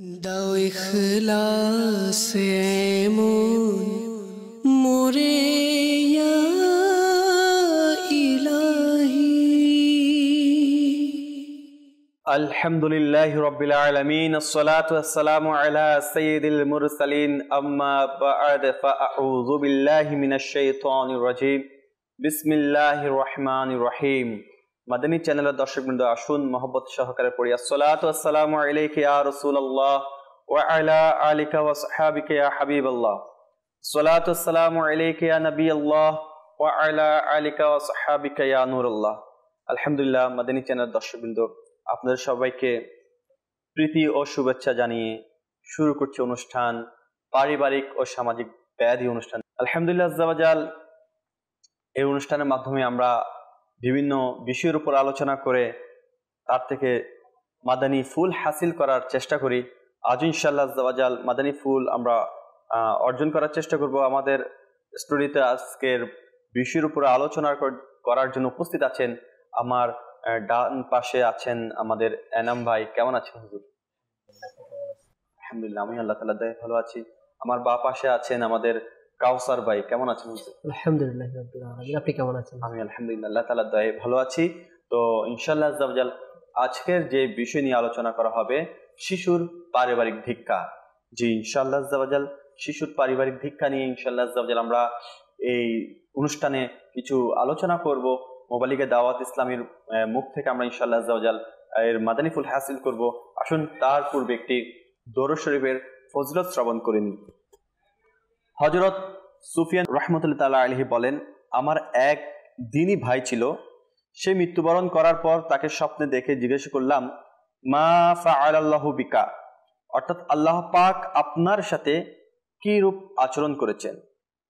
داو اخلاص ایمون موری یا الحمد لله رب العالمين الصلاة والسلام على سيد المرسلين أما بعد فأعوذ بالله من الشيطان الرجيم بسم الله الرحمن الرحيم মাদানী চ্যানেলের বৃন্দ আসুন মহব্বত সহকারে ওয়া আলা আলিকা ওয়া সাহাবিকা ইয়া হাবিবাল্লাহ ইয়া ওয়া আলা আলিকা ওয়া সাহাবিকা ইয়া নূরুল্লাহ আলহামদুলিল্লাহ মাদানী চ্যানেলের বৃন্দ আপনাদের সবাইকে প্রীতি ও শুভেচ্ছা জানিয়ে শুরু করছে অনুষ্ঠান পারিবারিক ও সামাজিক ব্যাধি অনুষ্ঠান আলহামদুলিল্লাহ এই অনুষ্ঠানের মাধ্যমে আমরা বিভিন্ন বিষয়ের উপর আলোচনা করে তার থেকে মাদানী ফুল হাসিল করার চেষ্টা করি আজ ইনশাল্লাহ জওয়াজাল মাদানী ফুল আমরা অর্জন করার চেষ্টা করব আমাদের স্টুডিওতে আজকের বিষয়ের উপরে আলোচনা করার জন্য উপস্থিত আছেন আমার ডান পাশে আছেন আমাদের এনাম ভাই কেমন আছেন হুজুর আলহামদুলিল্লাহ আমি আল্লাহ তালা ভালো আছি আমার বা পাশে আছেন আমাদের কাউসার ভাই কেমন আছেন আলহামদুলিল্লাহ রাব্বিল আলামিন আপনি কেমন আছেন আমি আলহামদুলিল্লাহ তাআলার দয়ায় ভালো আছি তো ইনশাআল্লাহ আজকের যে বিষয় নিয়ে আলোচনা করা হবে শিশুর পারিবারিক ধিক্কা যে ইনশাআল্লাহ শিশুর পারিবারিক ধিক্ষা নিয়ে ইনশাআল্লাহ আমরা এই অনুষ্ঠানে কিছু আলোচনা করব মোবালিকে দাওয়াত ইসলামের মুখ থেকে আমরা ইনশাআল্লাহ আজ্জাবজাল এর মাদানিফুল হাসিল করব আসুন তার পূর্বে একটি দৌর শরীফের ফজলত শ্রবণ করে নিই হজরত সুফিয়ান রহমতুল্লা তাল্লাহ আলহি বলেন আমার এক দিনই ভাই ছিল সে মৃত্যুবরণ করার পর তাকে স্বপ্নে দেখে জিজ্ঞেস করলাম মা ফা আল্লাহ বিকা অর্থাৎ আল্লাহ পাক আপনার সাথে কি রূপ আচরণ করেছেন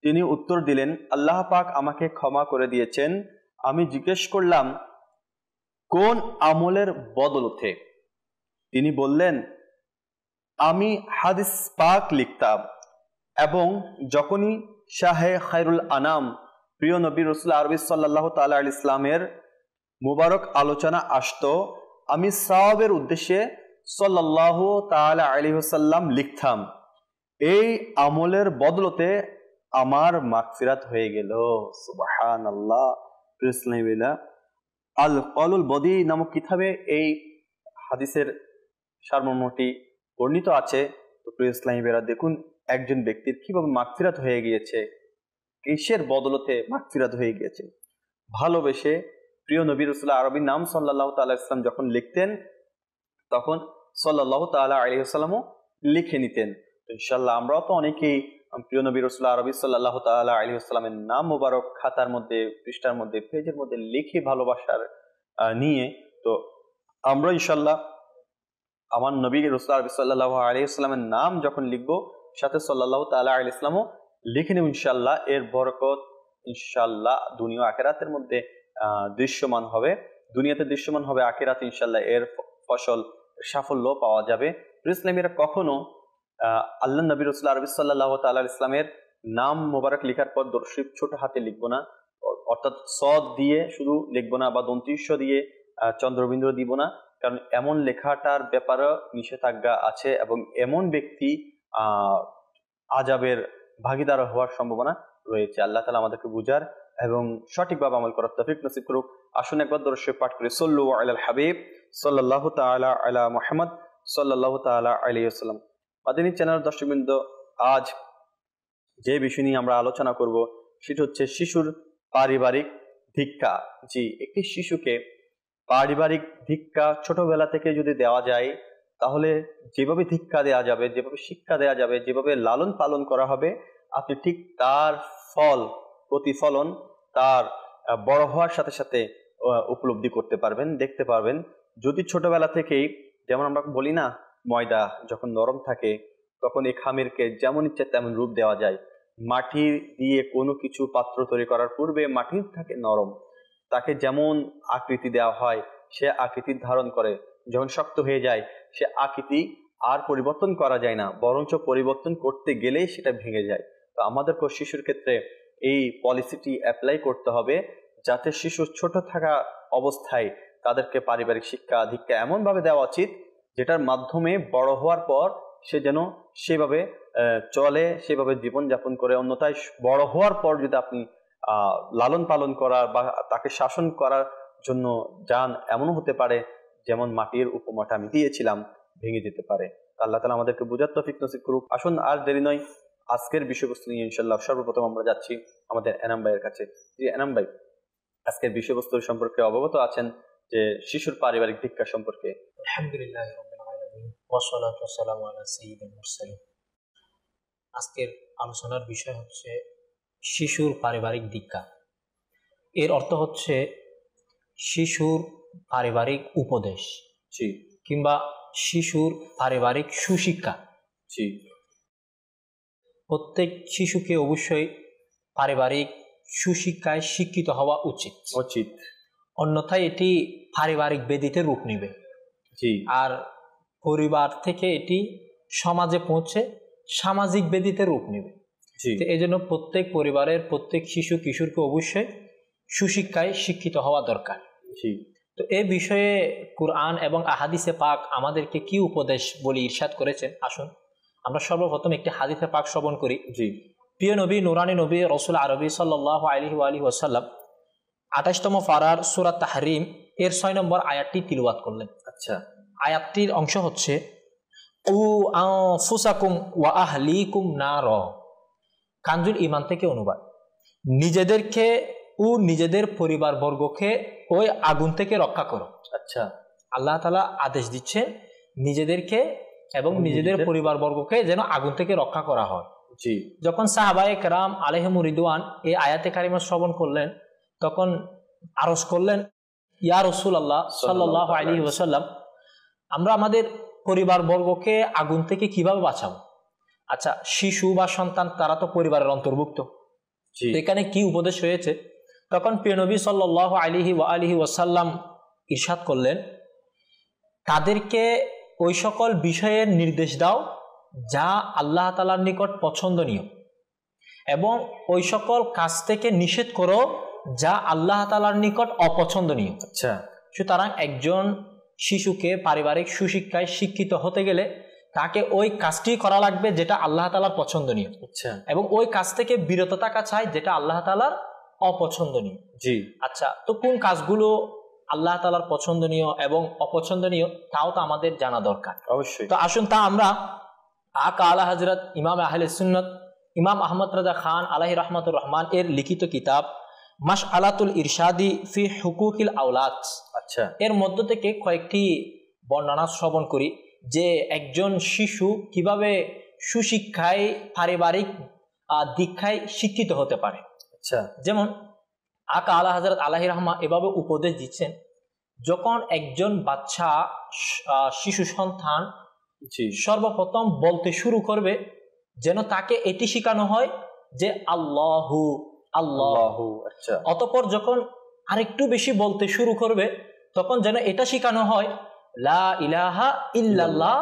তিনি উত্তর দিলেন আল্লাহ পাক আমাকে ক্ষমা করে দিয়েছেন আমি জিজ্ঞেস করলাম কোন আমলের বদলতে তিনি বললেন আমি হাদিস পাক লিখতাম এবং যখনই শাহে খায়রুল আনাম প্রিয় নবী রসুল আরবি সাল্লাহ তাল ইসলামের মুবারক আলোচনা আসত আমি সাহাবের উদ্দেশ্যে সাল্লাহ তাল আলী সাল্লাম লিখতাম এই আমলের বদলতে আমার মাকফিরাত হয়ে গেল সুবাহান আল্লাহ আল কলুল বদি নামক কিতাবে এই হাদিসের সারমর্মটি বর্ণিত আছে তো প্রিয় ইসলামী বেরা দেখুন একজন ব্যক্তির কিভাবে মাগফিরাত হয়ে গিয়েছে কিসের বদলতে মাগফিরাত হয়ে গিয়েছে ভালোবেসে প্রিয় নবী রসুল্লাহ আরবির নাম সাল্লাহ তাল্লাহ ইসলাম যখন লিখতেন তখন সাল্লাহ তাল্লাহ আলী আসসালামও লিখে নিতেন তো ইনশাল্লাহ আমরাও তো অনেকেই প্রিয় নবী রসুল্লাহ আরবি সাল্লাহ তাল্লাহ আলী আসসালামের নাম মোবারক খাতার মধ্যে পৃষ্ঠার মধ্যে পেজের মধ্যে লিখে ভালোবাসার নিয়ে তো আমরা ইনশাল্লাহ আমার নবী রসুল্লাহ আরবি সাল্লাহ আলী আসসালামের নাম যখন লিখবো সাথে সাল্লাহ তালা আল ইসলামও লিখে নেব ইনশাল্লাহ এর বরকত ইনশাল্লাহ দুনিয়া আখেরাতের মধ্যে দৃশ্যমান হবে দুনিয়াতে দৃশ্যমান হবে আখেরাত ইনশাল্লাহ এর ফসল সাফল্য পাওয়া যাবে ইসলামীরা কখনো আল্লাহ নবী রসুল আরবি সাল্লাহ তাল্লাহ ইসলামের নাম মোবারক লিখার পর দর্শিব ছোট হাতে লিখবো না অর্থাৎ স দিয়ে শুধু লিখবো না বা দন্তিস্ব দিয়ে চন্দ্রবিন্দু দিব না কারণ এমন লেখাটার ব্যাপারে নিষেধাজ্ঞা আছে এবং এমন ব্যক্তি আজাবের ভাগিদার হওয়ার সম্ভাবনা রয়েছে আল্লাহ তালা আমাদেরকে বুঝার এবং সঠিকভাবে আমল করার তফিক নসিব করুক আসুন একবার দর্শক পাঠ করে সল্লু আল হাবিব সাল্লাহ তালা আলা মোহাম্মদ সাল্লাহ তালা আলিয়াল্লাম মাদিনী চ্যানেল দর্শকবৃন্দ আজ যে বিষয় নিয়ে আমরা আলোচনা করব সেটি হচ্ছে শিশুর পারিবারিক ধিক্ষা জি একটি শিশুকে পারিবারিক ধিক্ষা ছোটবেলা থেকে যদি দেওয়া যায় তাহলে যেভাবে ধিক্ষা দেওয়া যাবে যেভাবে শিক্ষা দেওয়া যাবে যেভাবে লালন পালন করা হবে আপনি ঠিক তার ফল প্রতিফলন তার বড় হওয়ার সাথে সাথে উপলব্ধি করতে পারবেন দেখতে পারবেন যদি ছোটবেলা থেকেই যেমন আমরা বলি না ময়দা যখন নরম থাকে তখন এই খামিরকে যেমন ইচ্ছে তেমন রূপ দেওয়া যায় মাটি দিয়ে কোনো কিছু পাত্র তৈরি করার পূর্বে মাটি থাকে নরম তাকে যেমন আকৃতি দেওয়া হয় সে আকৃতি ধারণ করে যখন শক্ত হয়ে যায় সে আকৃতি আর পরিবর্তন করা যায় না বরঞ্চ পরিবর্তন করতে গেলেই সেটা ভেঙে যায় তো আমাদের শিশুর ক্ষেত্রে এই পলিসিটি অ্যাপ্লাই করতে হবে যাতে শিশু ছোট থাকা অবস্থায় তাদেরকে পারিবারিক শিক্ষা দীক্ষা এমনভাবে দেওয়া উচিত যেটার মাধ্যমে বড় হওয়ার পর সে যেন সেভাবে চলে সেভাবে জীবনযাপন করে অন্যথায় বড় হওয়ার পর যদি আপনি লালন পালন করার বা তাকে শাসন করার জন্য যান এমনও হতে পারে যেমন মাটির উপমাটা আমি দিয়েছিলাম ভেঙে যেতে পারে আল্লাহ তালা আমাদেরকে বোঝার তফিক নসিব করুক আসুন আর দেরি নয় আজকের বিষয়বস্তু নিয়ে ইনশাল্লাহ সর্বপ্রথম আমরা যাচ্ছি আমাদের এনাম ভাইয়ের কাছে যে এনাম ভাই আজকের বিষয়বস্তু সম্পর্কে অবগত আছেন যে শিশুর পারিবারিক ভিক্ষা সম্পর্কে আজকের আলোচনার বিষয় হচ্ছে শিশুর পারিবারিক দীক্ষা এর অর্থ হচ্ছে শিশুর পারিবারিক উপদেশ কিংবা শিশুর পারিবারিক সুশিক্ষা প্রত্যেক শিশুকে অবশ্যই পারিবারিক সুশিক্ষায় শিক্ষিত হওয়া উচিত উচিত অন্যথায় এটি পারিবারিক বেদিতে রূপ নিবে আর পরিবার থেকে এটি সমাজে পৌঁছে সামাজিক বেদিতে রূপ নেবে এই জন্য প্রত্যেক পরিবারের প্রত্যেক শিশু কিশোরকে অবশ্যই সুশিক্ষায় শিক্ষিত হওয়া দরকার তো এ বিষয়ে কুরআন এবং আহাদিসে পাক আমাদেরকে কি উপদেশ বলে ইরশাদ করেছেন আসুন আমরা সর্বপ্রথম একটি হাদিসে পাক শ্রবণ করি জি প্রিয় নবী নুরানি নবী রসুল আরবি সাল্লাহ আলহি আলী ওসাল্লাম আঠাশতম ফারার সুরাত তাহরিম এর ছয় নম্বর আয়াতটি তিলুয়াত করলেন আচ্ছা আয়াতটির অংশ হচ্ছে উ ওয়া না র ইমান থেকে অনুবাদ নিজেদেরকে ও নিজেদের পরিবার বর্গকে ওই আগুন থেকে রক্ষা করো আচ্ছা আল্লাহ তালা আদেশ দিচ্ছে নিজেদেরকে এবং নিজেদের পরিবার বর্গকে যেন আগুন থেকে রক্ষা করা হয় জি যখন সাহাবায়ক রাম আলেহমু রিদওয়ান এই আয়াতে কারিমা শ্রবণ করলেন তখন আরস করলেন ইয়া রসুল আল্লাহ সাল্লাহ আলী ওসাল্লাম আমরা আমাদের পরিবার বর্গকে আগুন থেকে কিভাবে বাঁচাবো আচ্ছা শিশু বা সন্তান তারা তো পরিবারের অন্তর্ভুক্ত এখানে কি উপদেশ হয়েছে তখন প্রিয়নবী সাল্লাহ আলিহি ওয়া আলিহি ওয়াসাল্লাম ইরশাদ করলেন তাদেরকে ওই সকল বিষয়ের নির্দেশ দাও যা আল্লাহ তালার নিকট পছন্দনীয় এবং ওই সকল কাজ থেকে নিষেধ করো যা আল্লাহ তালার নিকট অপছন্দনীয় আচ্ছা সুতরাং একজন শিশুকে পারিবারিক সুশিক্ষায় শিক্ষিত হতে গেলে তাকে ওই কাজটি করা লাগবে যেটা আল্লাহ তালার পছন্দনীয় আচ্ছা। এবং ওই কাজ থেকে বিরত থাকা চাই যেটা আল্লাহ তালার অপছন্দনীয় জি আচ্ছা তো কোন কাজগুলো আল্লাহ তালার পছন্দনীয় এবং অপছন্দনীয় তাও তো আমাদের জানা দরকার অবশ্যই তো আসুন তা আমরা আকা আলা হজরত ইমাম আহলে সুন্নত ইমাম আহমদ রাজা খান আলাহি রহমাতুর রহমান এর লিখিত কিতাব মাস আলাতুল ইরশাদি ফি হুকুকিল আউলাদ আচ্ছা এর মধ্য থেকে কয়েকটি বর্ণনা শ্রবণ করি যে একজন শিশু কিভাবে সুশিক্ষায় পারিবারিক দীক্ষায় শিক্ষিত হতে পারে আচ্ছা যেমন আকা আলা হাজরত আলাহি রহমা এভাবে উপদেশ দিচ্ছেন যখন একজন বাচ্চা শিশু সন্তান সর্বপ্রথম বলতে শুরু করবে যেন তাকে এটি শেখানো হয় যে আল্লাহ আল্লাহ আচ্ছা অতপর যখন আরেকটু বেশি বলতে শুরু করবে তখন যেন এটা শেখানো হয় লা ইলাহা ইল্লাল্লাহ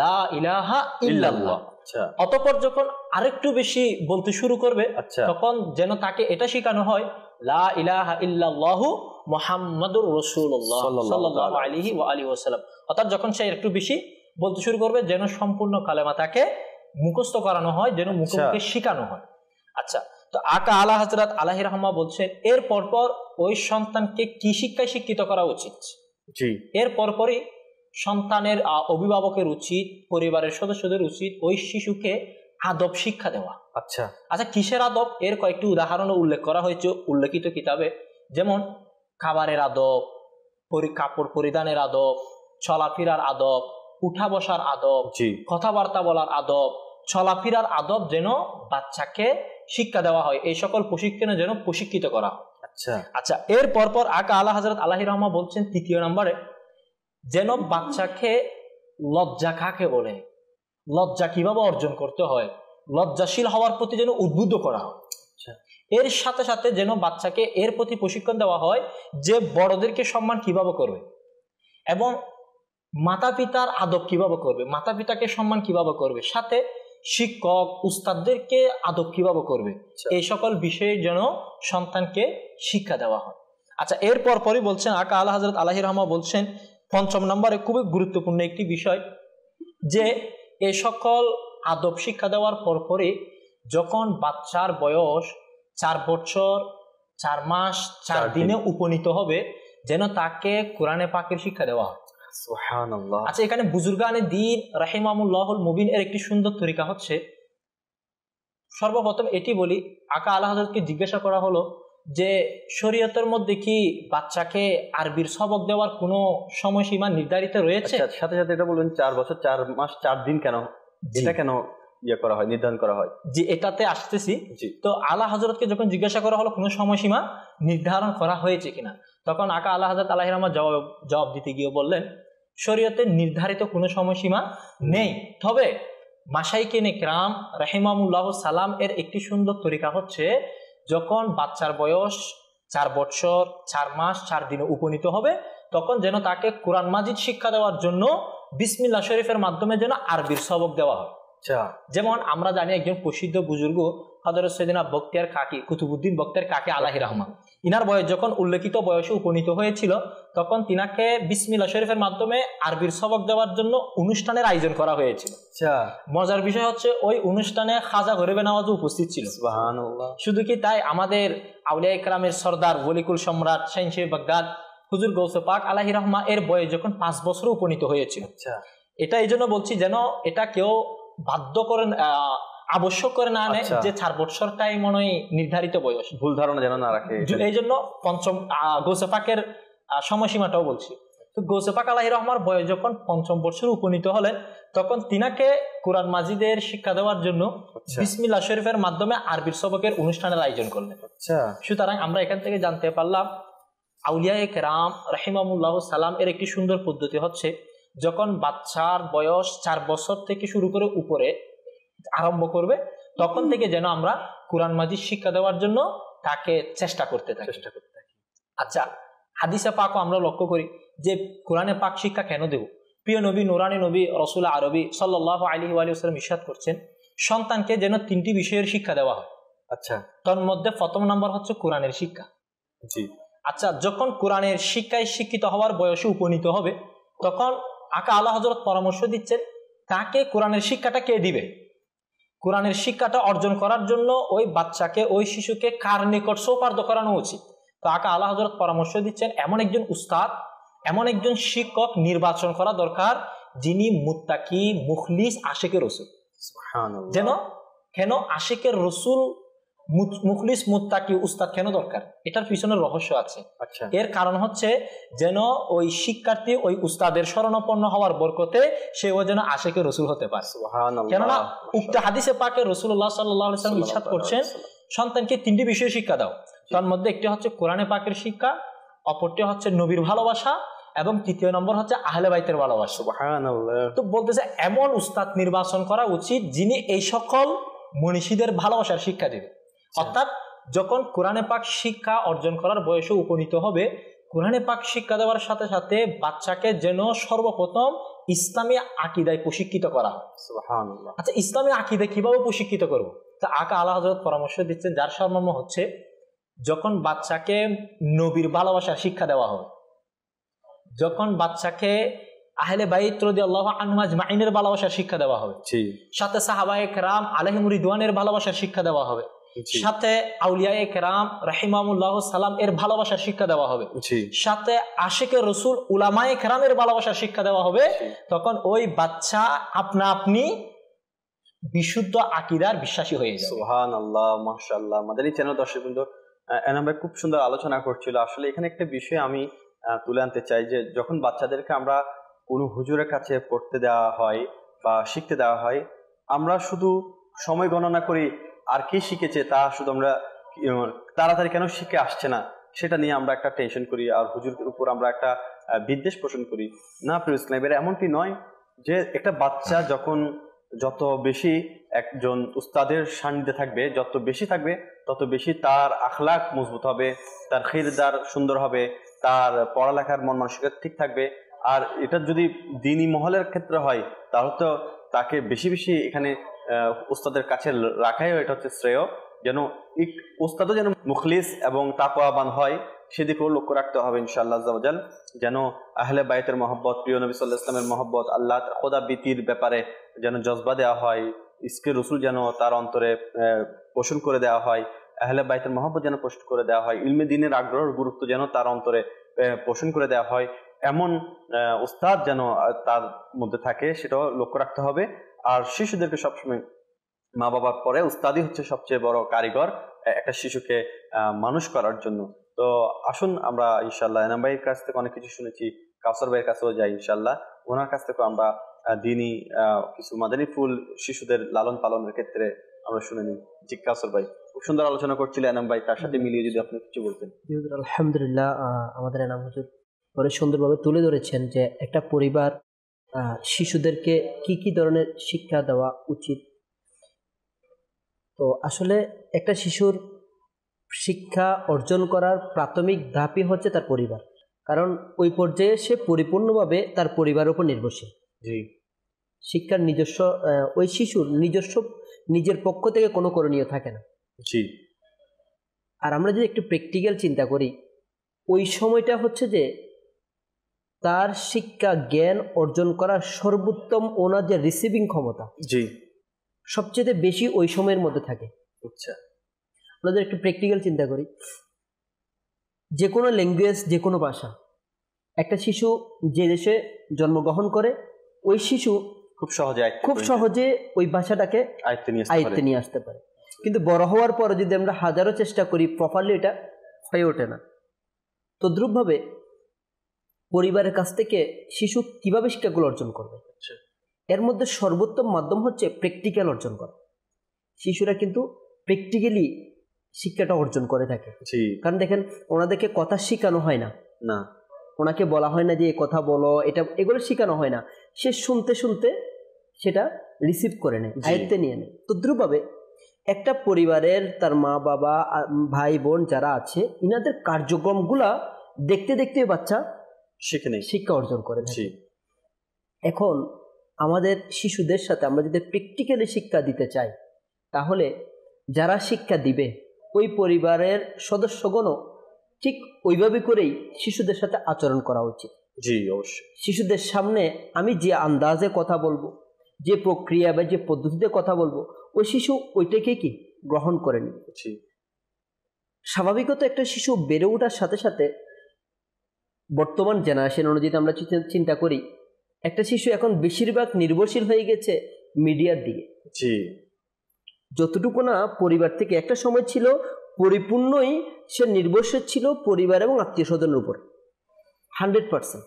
লা ইলাহা ইল্লাল্লাহ আচ্ছা। অতপর যখন আরেকটু বেশি বলতে শুরু করবে আচ্ছা। তখন যেন তাকে এটা শেখানো হয় লা ইলাহা ইল্লাল্লাহু মোহাম্মদুর রসুল্লাহ সাল্লাহ আলহি ও আলী ওসালাম অর্থাৎ যখন সে একটু বেশি বলতে শুরু করবে যেন সম্পূর্ণ কালেমা তাকে মুখস্থ করানো হয় যেন মুখে আচ্ছা। মুখে শেখানো হয় আচ্ছা তো আকা আলা হাজরাত আলাহি রহমা বলছেন এর পরপর ওই সন্তানকে কি শিক্ষায় শিক্ষিত করা উচিত জি এর পরপরই সন্তানের অভিভাবকের উচিত পরিবারের সদস্যদের উচিত ওই শিশুকে আদব শিক্ষা দেওয়া আচ্ছা আচ্ছা কিসের আদব এর কয়েকটি উদাহরণও উল্লেখ করা হয়েছে উল্লেখিত কিতাবে যেমন খাবারের আদব কাপড় পরিধানের আদব চলাফেরার আদব উঠা বসার আদব কথাবার্তা বলার আদব চলাফেরার আদব যেন বাচ্চাকে শিক্ষা দেওয়া হয় এই সকল প্রশিক্ষণে যেন প্রশিক্ষিত করা আচ্ছা আচ্ছা এর পরপর আকা আল্লাহ হাজরত আল্লাহ রহমা বলছেন তৃতীয় নম্বরে যেন বাচ্চাকে লজ্জা কাকে বলে লজ্জা কিভাবে অর্জন করতে হয় লজ্জাশীল হওয়ার প্রতি যেন উদ্বুদ্ধ করা হয় আচ্ছা। এর সাথে সাথে যেন বাচ্চাকে এর প্রতি প্রশিক্ষণ দেওয়া হয় যে বড়দেরকে সম্মান কিভাবে করবে এবং মাতা পিতার আদব কিভাবে করবে মাতা পিতাকে সম্মান কিভাবে করবে সাথে শিক্ষক উস্তাদদেরকে আদব কিভাবে করবে আচ্ছা। এই সকল বিষয়ে যেন সন্তানকে শিক্ষা দেওয়া হয় আচ্ছা এরপর পরই বলছেন আকা আল্লাহ হজরত আল্লাহ রহমা বলছেন পঞ্চম নম্বরে খুবই গুরুত্বপূর্ণ একটি বিষয় যে এ সকল আদব শিক্ষা দেওয়ার পরপরই যখন বাচ্চার বয়স চার বছর চার মাস চার দিনে উপনীত হবে যেন তাকে কোরআনে পাকের শিক্ষা দেওয়া আচ্ছা এখানে বুজুর্গানে দিন রাহিমামুল্লাহুল মুবিন এর একটি সুন্দর তরিকা হচ্ছে সর্বপ্রথম এটি বলি আকা আল্লাহ জিজ্ঞাসা করা হলো যে শরীয়তের মধ্যে কি বাচ্চাকে আরবির সবক দেওয়ার কোনো সময়সীমা নির্ধারিত রয়েছে আচ্ছা, সাথে সাথে এটা বলবেন চার বছর চার মাস চার দিন কেন এটা কেন ইয়ে করা হয় নির্ধারণ করা হয় জি এটাতে আসতেছি তো আলা হজরতকে যখন জিজ্ঞাসা করা হলো কোনো সময়সীমা নির্ধারণ করা হয়েছে কিনা তখন আকা আল্লাহ হাজরত আল্লাহ রহমান জবাব জবাব দিতে গিয়ে বললেন শরীয়তে নির্ধারিত কোনো সময়সীমা নেই তবে মাসাই কেনে ক্রাম রাহিমামুল্লাহ সালাম এর একটি সুন্দর তরিকা হচ্ছে যখন বাচ্চার বয়স চার বছর চার মাস চার দিনে উপনীত হবে তখন যেন তাকে কোরআন মাজিদ শিক্ষা দেওয়ার জন্য বিসমিল্লা শরীফের মাধ্যমে যেন আরবির সবক দেওয়া হয় আচ্ছা। যেমন আমরা জানি একজন প্রসিদ্ধ বুজুর্গ হাজর সৈদিনা বক্তিয়ার কাকি কুতুবুদ্দিন বক্তিয়ার কাকি আলাহি রহমান ইনার বয়স যখন উল্লেখিত বয়সে উপনীত হয়েছিল তখন তিনাকে বিসমিল্লা শরীফের মাধ্যমে আরবির সবক দেওয়ার জন্য অনুষ্ঠানের আয়োজন করা হয়েছিল আচ্ছা। মজার বিষয় হচ্ছে ওই অনুষ্ঠানে খাজা গরিবে নামাজ উপস্থিত ছিল শুধু কি তাই আমাদের আউলিয়া ইকরামের সর্দার বলিকুল সম্রাট সাইনশে বাগদাদ হুজুর গৌস পাক আলাহি রহমা এর বয়স যখন পাঁচ বছর উপনীত হয়েছিল আচ্ছা। এটা এই জন্য বলছি যেন এটা কেউ বাধ্য করেন আবশ্যক করে না আনে আচ্ছা। যে চার বছরটাই মনে হয় নির্ধারিত বয়স ভুল ধারণা যেন না রাখে এই জন্য পঞ্চম গোসেফাকের সময়সীমাটাও বলছি তো গোসেফাক আলাহি রহমার বয়স যখন পঞ্চম বছর উপনীত হলেন তখন তিনাকে কোরআন মাজিদের শিক্ষা দেওয়ার জন্য আচ্ছা। বিসমিল্লা শরীফের মাধ্যমে আরবির সবকের অনুষ্ঠানের আয়োজন করলেন আচ্ছা। সুতরাং আমরা এখান থেকে জানতে পারলাম আউলিয়া এক রাম রাহিমামুল্লাহ সালাম এর একটি সুন্দর পদ্ধতি হচ্ছে যখন বাচ্চার বয়স চার বছর থেকে শুরু করে উপরে আরম্ভ করবে তখন থেকে যেন আমরা কোরআন মাজির শিক্ষা দেওয়ার জন্য তাকে চেষ্টা করতে থাকি চেষ্টা করতে থাকি আচ্ছা হাদিসা পাকও আমরা লক্ষ্য করি যে কোরআনে পাক শিক্ষা কেন দেব প্রিয় নবী নুরানি নবী রসুল আরবি সাল্লাহ আলী আলিয়াল্লাম ইসাদ করছেন সন্তানকে যেন তিনটি বিষয়ের শিক্ষা দেওয়া হয় আচ্ছা তার মধ্যে প্রথম নাম্বার হচ্ছে কোরআনের শিক্ষা জি আচ্ছা যখন কোরআনের শিক্ষায় শিক্ষিত হওয়ার বয়সে উপনীত হবে তখন আকা আল্লাহ হজরত পরামর্শ দিচ্ছেন তাকে কোরআনের শিক্ষাটা কে দিবে কোরআনের শিক্ষাটা অর্জন করার জন্য ওই বাচ্চাকে ওই শিশুকে কার নিকট সৌপার্দ করানো উচিত তো আকা আল্লাহ হজরত পরামর্শ দিচ্ছেন এমন একজন উস্তাদ এমন একজন শিক্ষক নির্বাচন করা দরকার যিনি মুত্তাকি মুখলিস আশেকের রসুল যেন কেন আশেকের রসুল মুখলিস মুত্তাকি উস্তাদ কেন দরকার এটার পিছনে রহস্য আছে আচ্ছা। এর কারণ হচ্ছে যেন ওই শিক্ষার্থী ওই উস্তাদের শরণাপন্ন হওয়ার বরকতে সে ও যেন আশেকে রসুল হতে পারে কেননা উক্ত হাদিসে পাকে রসুল্লাহ সাল্লাম ইচ্ছা করছেন সন্তানকে তিনটি বিষয়ে শিক্ষা দাও তার মধ্যে একটি হচ্ছে কোরআনে পাকের শিক্ষা অপরটি হচ্ছে নবীর ভালোবাসা এবং তৃতীয় নম্বর হচ্ছে আহলে বাইতের ভালোবাসা তো বলতেছে এমন উস্তাদ নির্বাচন করা উচিত যিনি এই সকল মনীষীদের ভালোবাসার শিক্ষা দেবে আচ্ছা। অর্থাৎ যখন কোরআনে পাক শিক্ষা অর্জন করার বয়সে উপনীত হবে কোরআনে পাক শিক্ষা দেওয়ার সাথে সাথে বাচ্চাকে যেন সর্বপ্রথম ইসলামী আকিদায় প্রশিক্ষিত করা আচ্ছা ইসলামী আকিদায় কিভাবে প্রশিক্ষিত করব। তা আকা আল্লাহ হাজরত পরামর্শ দিচ্ছেন যার সর্বম হচ্ছে যখন বাচ্চাকে নবীর ভালোবাসার শিক্ষা দেওয়া হবে যখন বাচ্চাকে আহলে বাইত্রদি আনমাজ মাইনের ভালোবাসার শিক্ষা দেওয়া হবে সাথে সাহাবাহিক রাম আলহিমুরি দোয়ানের ভালোবাসার শিক্ষা দেওয়া হবে সাথে আউলিয়া কেরাম রাহিমামুল্লাহ সালাম এর ভালোবাসার শিক্ষা দেওয়া হবে সাথে আশেকে রসুল কেরাম এর ভালোবাসার শিক্ষা দেওয়া হবে তখন ওই বাচ্চা আপনা আপনি বিশুদ্ধ আকিদার বিশ্বাসী হয়ে যাবে সুহান আল্লাহ মাশাল্লাহ আমাদের এই চ্যানেল দর্শক খুব সুন্দর আলোচনা করছিল আসলে এখানে একটা বিষয় আমি তুলে আনতে চাই যে যখন বাচ্চাদেরকে আমরা কোনো হুজুরের কাছে পড়তে দেওয়া হয় বা শিখতে দেওয়া হয় আমরা শুধু সময় গণনা করি আর কে শিখেছে তা শুধু আমরা তাড়াতাড়ি কেন শিখে আসছে না সেটা নিয়ে আমরা একটা টেনশন করি আর হুজুরের উপর আমরা একটা বিদ্বেষ পোষণ করি না প্রিয় ইসলাম এর এমনটি নয় যে একটা বাচ্চা যখন যত বেশি একজন উস্তাদের সান্নিধ্যে থাকবে যত বেশি থাকবে তত বেশি তার আখলাখ মজবুত হবে তার খিরদার সুন্দর হবে তার পড়ালেখার মন মানসিকতা ঠিক থাকবে আর এটা যদি দিনই মহলের ক্ষেত্রে হয় তাহলে তো তাকে বেশি বেশি এখানে উস্তাদের কাছে রাখাই এটা হচ্ছে শ্রেয় যেন উস্তাদও যেন মুখলিস এবং তাকোয়াবান হয় সেদিকেও লক্ষ্য রাখতে হবে ইনশাআল্লাহ জাল যেন আহলে বাইতের মহব্বত প্রিয় নবী সাল্লাহ ইসলামের মহব্বত আল্লাহ খোদা বিতির ব্যাপারে যেন জজবা দেওয়া হয় ইসকে রসুল যেন তার অন্তরে পোষণ করে দেওয়া হয় আহলে বাইতের মহব্বত যেন পোষণ করে দেওয়া হয় ইলমে দিনের আগ্রহের গুরুত্ব যেন তার অন্তরে পোষণ করে দেওয়া হয় এমন উস্তাদ যেন তার মধ্যে থাকে সেটাও লক্ষ্য রাখতে হবে আর শিশুদেরকে সবসময় মা বাবার পরে উস্তাদি হচ্ছে সবচেয়ে বড় কারিগর একটা শিশুকে মানুষ করার জন্য তো আসুন আমরা ইনশাল্লাহ এনাম ভাইয়ের কাছ থেকে অনেক কিছু শুনেছি কাউসার ভাইয়ের কাছেও যাই ইনশাল্লাহ ওনার কাছ থেকে আমরা দিনই কিছু মাদানী ফুল শিশুদের লালন পালনের ক্ষেত্রে আমরা শুনে নিই জি কাউসার ভাই খুব সুন্দর আলোচনা করছিলেন এনাম ভাই তার সাথে মিলিয়ে যদি আপনি কিছু বলতেন আলহামদুলিল্লাহ আমাদের এনাম হুজুর পরে সুন্দরভাবে তুলে ধরেছেন যে একটা পরিবার শিশুদেরকে কি কি ধরনের শিক্ষা দেওয়া উচিত তো আসলে একটা শিশুর শিক্ষা অর্জন করার প্রাথমিক ধাপই হচ্ছে তার পরিবার কারণ ওই পর্যায়ে সে পরিপূর্ণভাবে তার পরিবার উপর নির্ভরশীল জি শিক্ষার নিজস্ব ওই শিশুর নিজস্ব নিজের পক্ষ থেকে কোনো করণীয় থাকে না জি আর আমরা যদি একটু প্র্যাকটিক্যাল চিন্তা করি ওই সময়টা হচ্ছে যে তার শিক্ষা জ্ঞান অর্জন করার সর্বোত্তম ওনার যে রিসিভিং ক্ষমতা জি সবচেয়ে বেশি ওই সময়ের মধ্যে থাকে আচ্ছা আপনাদের একটু প্র্যাকটিক্যাল চিন্তা করি যে কোনো ল্যাঙ্গুয়েজ যে কোনো ভাষা একটা শিশু যে দেশে জন্মগ্রহণ করে ওই শিশু খুব সহজে খুব সহজে ওই ভাষাটাকে আয়ত্তে নিয়ে আসতে পারে কিন্তু বড় হওয়ার পরে যদি আমরা হাজারো চেষ্টা করি প্রপারলি এটা হয়ে ওঠে না তদ্রুপভাবে পরিবারের কাছ থেকে শিশু কিভাবে শিক্ষাগুলো অর্জন করবে আচ্ছা। এর মধ্যে সর্বোত্তম মাধ্যম হচ্ছে প্র্যাকটিক্যাল অর্জন করা শিশুরা কিন্তু প্র্যাকটিক্যালি শিক্ষাটা অর্জন করে থাকে কারণ দেখেন ওনাদেরকে কথা শেখানো হয় না না ওনাকে বলা হয় না যে কথা বলো এটা এগুলো শেখানো হয় না সে শুনতে শুনতে সেটা রিসিভ করে নেয় আয়ত্তে নিয়ে নেয় তদ্রুপভাবে একটা পরিবারের তার মা বাবা ভাই বোন যারা আছে ইনাদের কার্যক্রমগুলা দেখতে দেখতে বাচ্চা শিখে শিক্ষা অর্জন করে এখন আমাদের শিশুদের সাথে আমরা যদি প্র্যাকটিক্যালি শিক্ষা দিতে চাই তাহলে যারা শিক্ষা দিবে ওই পরিবারের সদস্যগণও ঠিক ওইভাবে করেই শিশুদের সাথে আচরণ করা উচিত জি অবশ্যই শিশুদের সামনে আমি যে আন্দাজে কথা বলবো যে প্রক্রিয়া বা যে পদ্ধতিতে কথা বলবো ওই শিশু ওইটাকে কি গ্রহণ করে নিচ্ছে স্বাভাবিকত একটা শিশু বেড়ে ওঠার সাথে সাথে বর্তমান জেনারেশন অনুযায়ী আমরা চিন্তা করি একটা শিশু এখন বেশিরভাগ নির্ভরশীল হয়ে গেছে মিডিয়ার দিকে জি যতটুকু না পরিবার থেকে একটা সময় ছিল পরিপূর্ণই সে নির্ভরশীল ছিল পরিবার এবং আত্মীয় স্বজনের উপর হান্ড্রেড পার্সেন্ট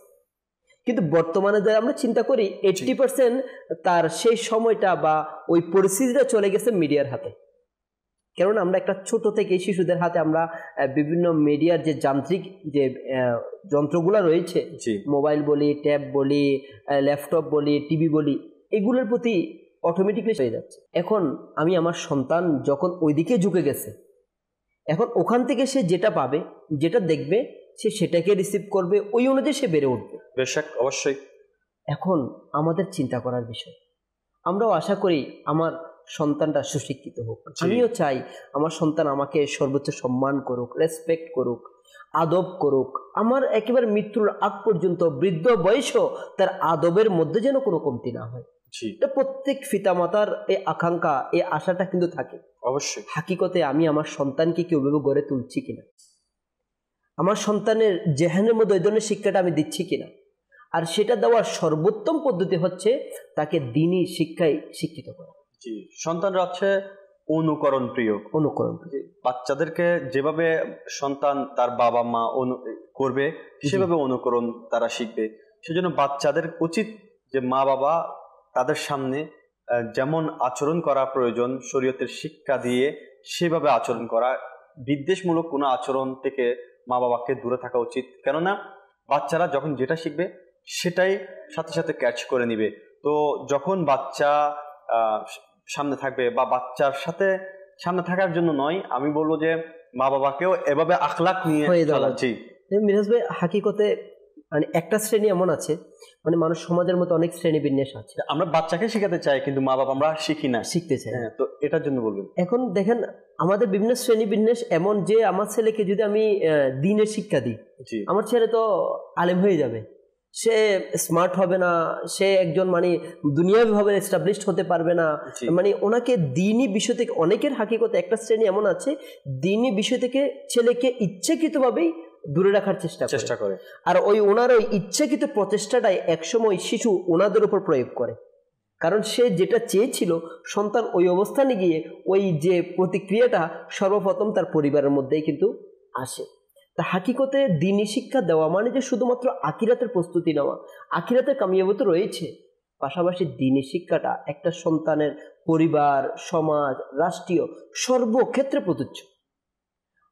কিন্তু বর্তমানে যারা আমরা চিন্তা করি এইটটি পার্সেন্ট তার সেই সময়টা বা ওই পরিস্থিতিটা চলে গেছে মিডিয়ার হাতে কারণ আমরা একটা ছোট থেকে শিশুদের হাতে আমরা বিভিন্ন মিডিয়ার যে যান্ত্রিক যে যন্ত্রগুলো রয়েছে মোবাইল বলি ট্যাব বলি ল্যাপটপ বলি টিভি বলি এগুলোর প্রতি অটোমেটিকলি হয়ে যাচ্ছে এখন আমি আমার সন্তান যখন ওইদিকে ঝুঁকে গেছে এখন ওখান থেকে সে যেটা পাবে যেটা দেখবে সে সেটাকে রিসিভ করবে ওই অনুযায়ী সে বেড়ে উঠবে বেশাক অবশ্যই এখন আমাদের চিন্তা করার বিষয় আমরাও আশা করি আমার সন্তানটা সুশিক্ষিত হোক আমিও চাই আমার সন্তান আমাকে সর্বোচ্চ সম্মান করুক রেসপেক্ট করুক আদব করুক আমার একেবারে মৃত্যুর আগ পর্যন্ত বৃদ্ধ বয়সও তার আদবের মধ্যে যেন কোনো কমতি না হয় এটা প্রত্যেক ফিতামাতার এই আকাঙ্ক্ষা এই আশাটা কিন্তু থাকে অবশ্যই হাকিকতে আমি আমার সন্তানকে কি ওভাবে গড়ে তুলছি কিনা আমার সন্তানের জেহানের মধ্যে ওই ধরনের শিক্ষাটা আমি দিচ্ছি কিনা আর সেটা দেওয়ার সর্বোত্তম পদ্ধতি হচ্ছে তাকে দিনই শিক্ষায় শিক্ষিত করা জি সন্তানরা হচ্ছে অনুকরণ প্রিয় অনুকরণ বাচ্চাদেরকে যেভাবে সন্তান তার বাবা মা করবে সেভাবে অনুকরণ তারা শিখবে সেজন্য বাচ্চাদের উচিত যে মা বাবা তাদের সামনে যেমন আচরণ করা প্রয়োজন শরীয়তের শিক্ষা দিয়ে সেভাবে আচরণ করা বিদ্বেষমূলক কোনো আচরণ থেকে মা বাবাকে দূরে থাকা উচিত কেননা বাচ্চারা যখন যেটা শিখবে সেটাই সাথে সাথে ক্যাচ করে নিবে তো যখন বাচ্চা সামনে থাকবে বা বাচ্চার সাথে সামনে থাকার জন্য নয় আমি বলবো যে মা বাবাকেও এভাবে আখলাক নিয়ে চালাচ্ছি মিরাজ ভাই হাকিকতে মানে একটা শ্রেণী এমন আছে মানে মানুষ সমাজের মতো অনেক শ্রেণী বিন্যাস আছে আমরা বাচ্চাকে শেখাতে চাই কিন্তু মা বাবা আমরা শিখি না শিখতে চাই হ্যাঁ, তো এটার জন্য বলবেন এখন দেখেন আমাদের বিভিন্ন শ্রেণী বিন্যাস এমন যে আমার ছেলেকে যদি আমি দিনের শিক্ষা দিই আমার ছেলে তো আলেম হয়ে যাবে সে স্মার্ট হবে না সে একজন মানে দুনিয়াভাবে এস্টাবলিশড হতে পারবে না মানে ওনাকে দিনই বিষয় থেকে অনেকের হাকিকতে একটা শ্রেণী এমন আছে দিনই বিষয় থেকে ছেলেকে ইচ্ছাকৃতভাবেই দূরে রাখার চেষ্টা চেষ্টা করে আর ওই ওনার ওই ইচ্ছাকৃত প্রচেষ্টাটাই একসময় শিশু ওনাদের উপর প্রয়োগ করে কারণ সে যেটা চেয়েছিল সন্তান ওই অবস্থানে গিয়ে ওই যে প্রতিক্রিয়াটা সর্বপ্রথম তার পরিবারের মধ্যেই কিন্তু আসে তা হাকিকতে দিনী শিক্ষা দেওয়া মানে যে শুধুমাত্র আকিরাতের প্রস্তুতি নেওয়া আকিরাতের কামিয়াবত রয়েছে পাশাপাশি দিনী শিক্ষাটা একটা সন্তানের পরিবার সমাজ রাষ্ট্রীয় সর্বক্ষেত্রে প্রযোজ্য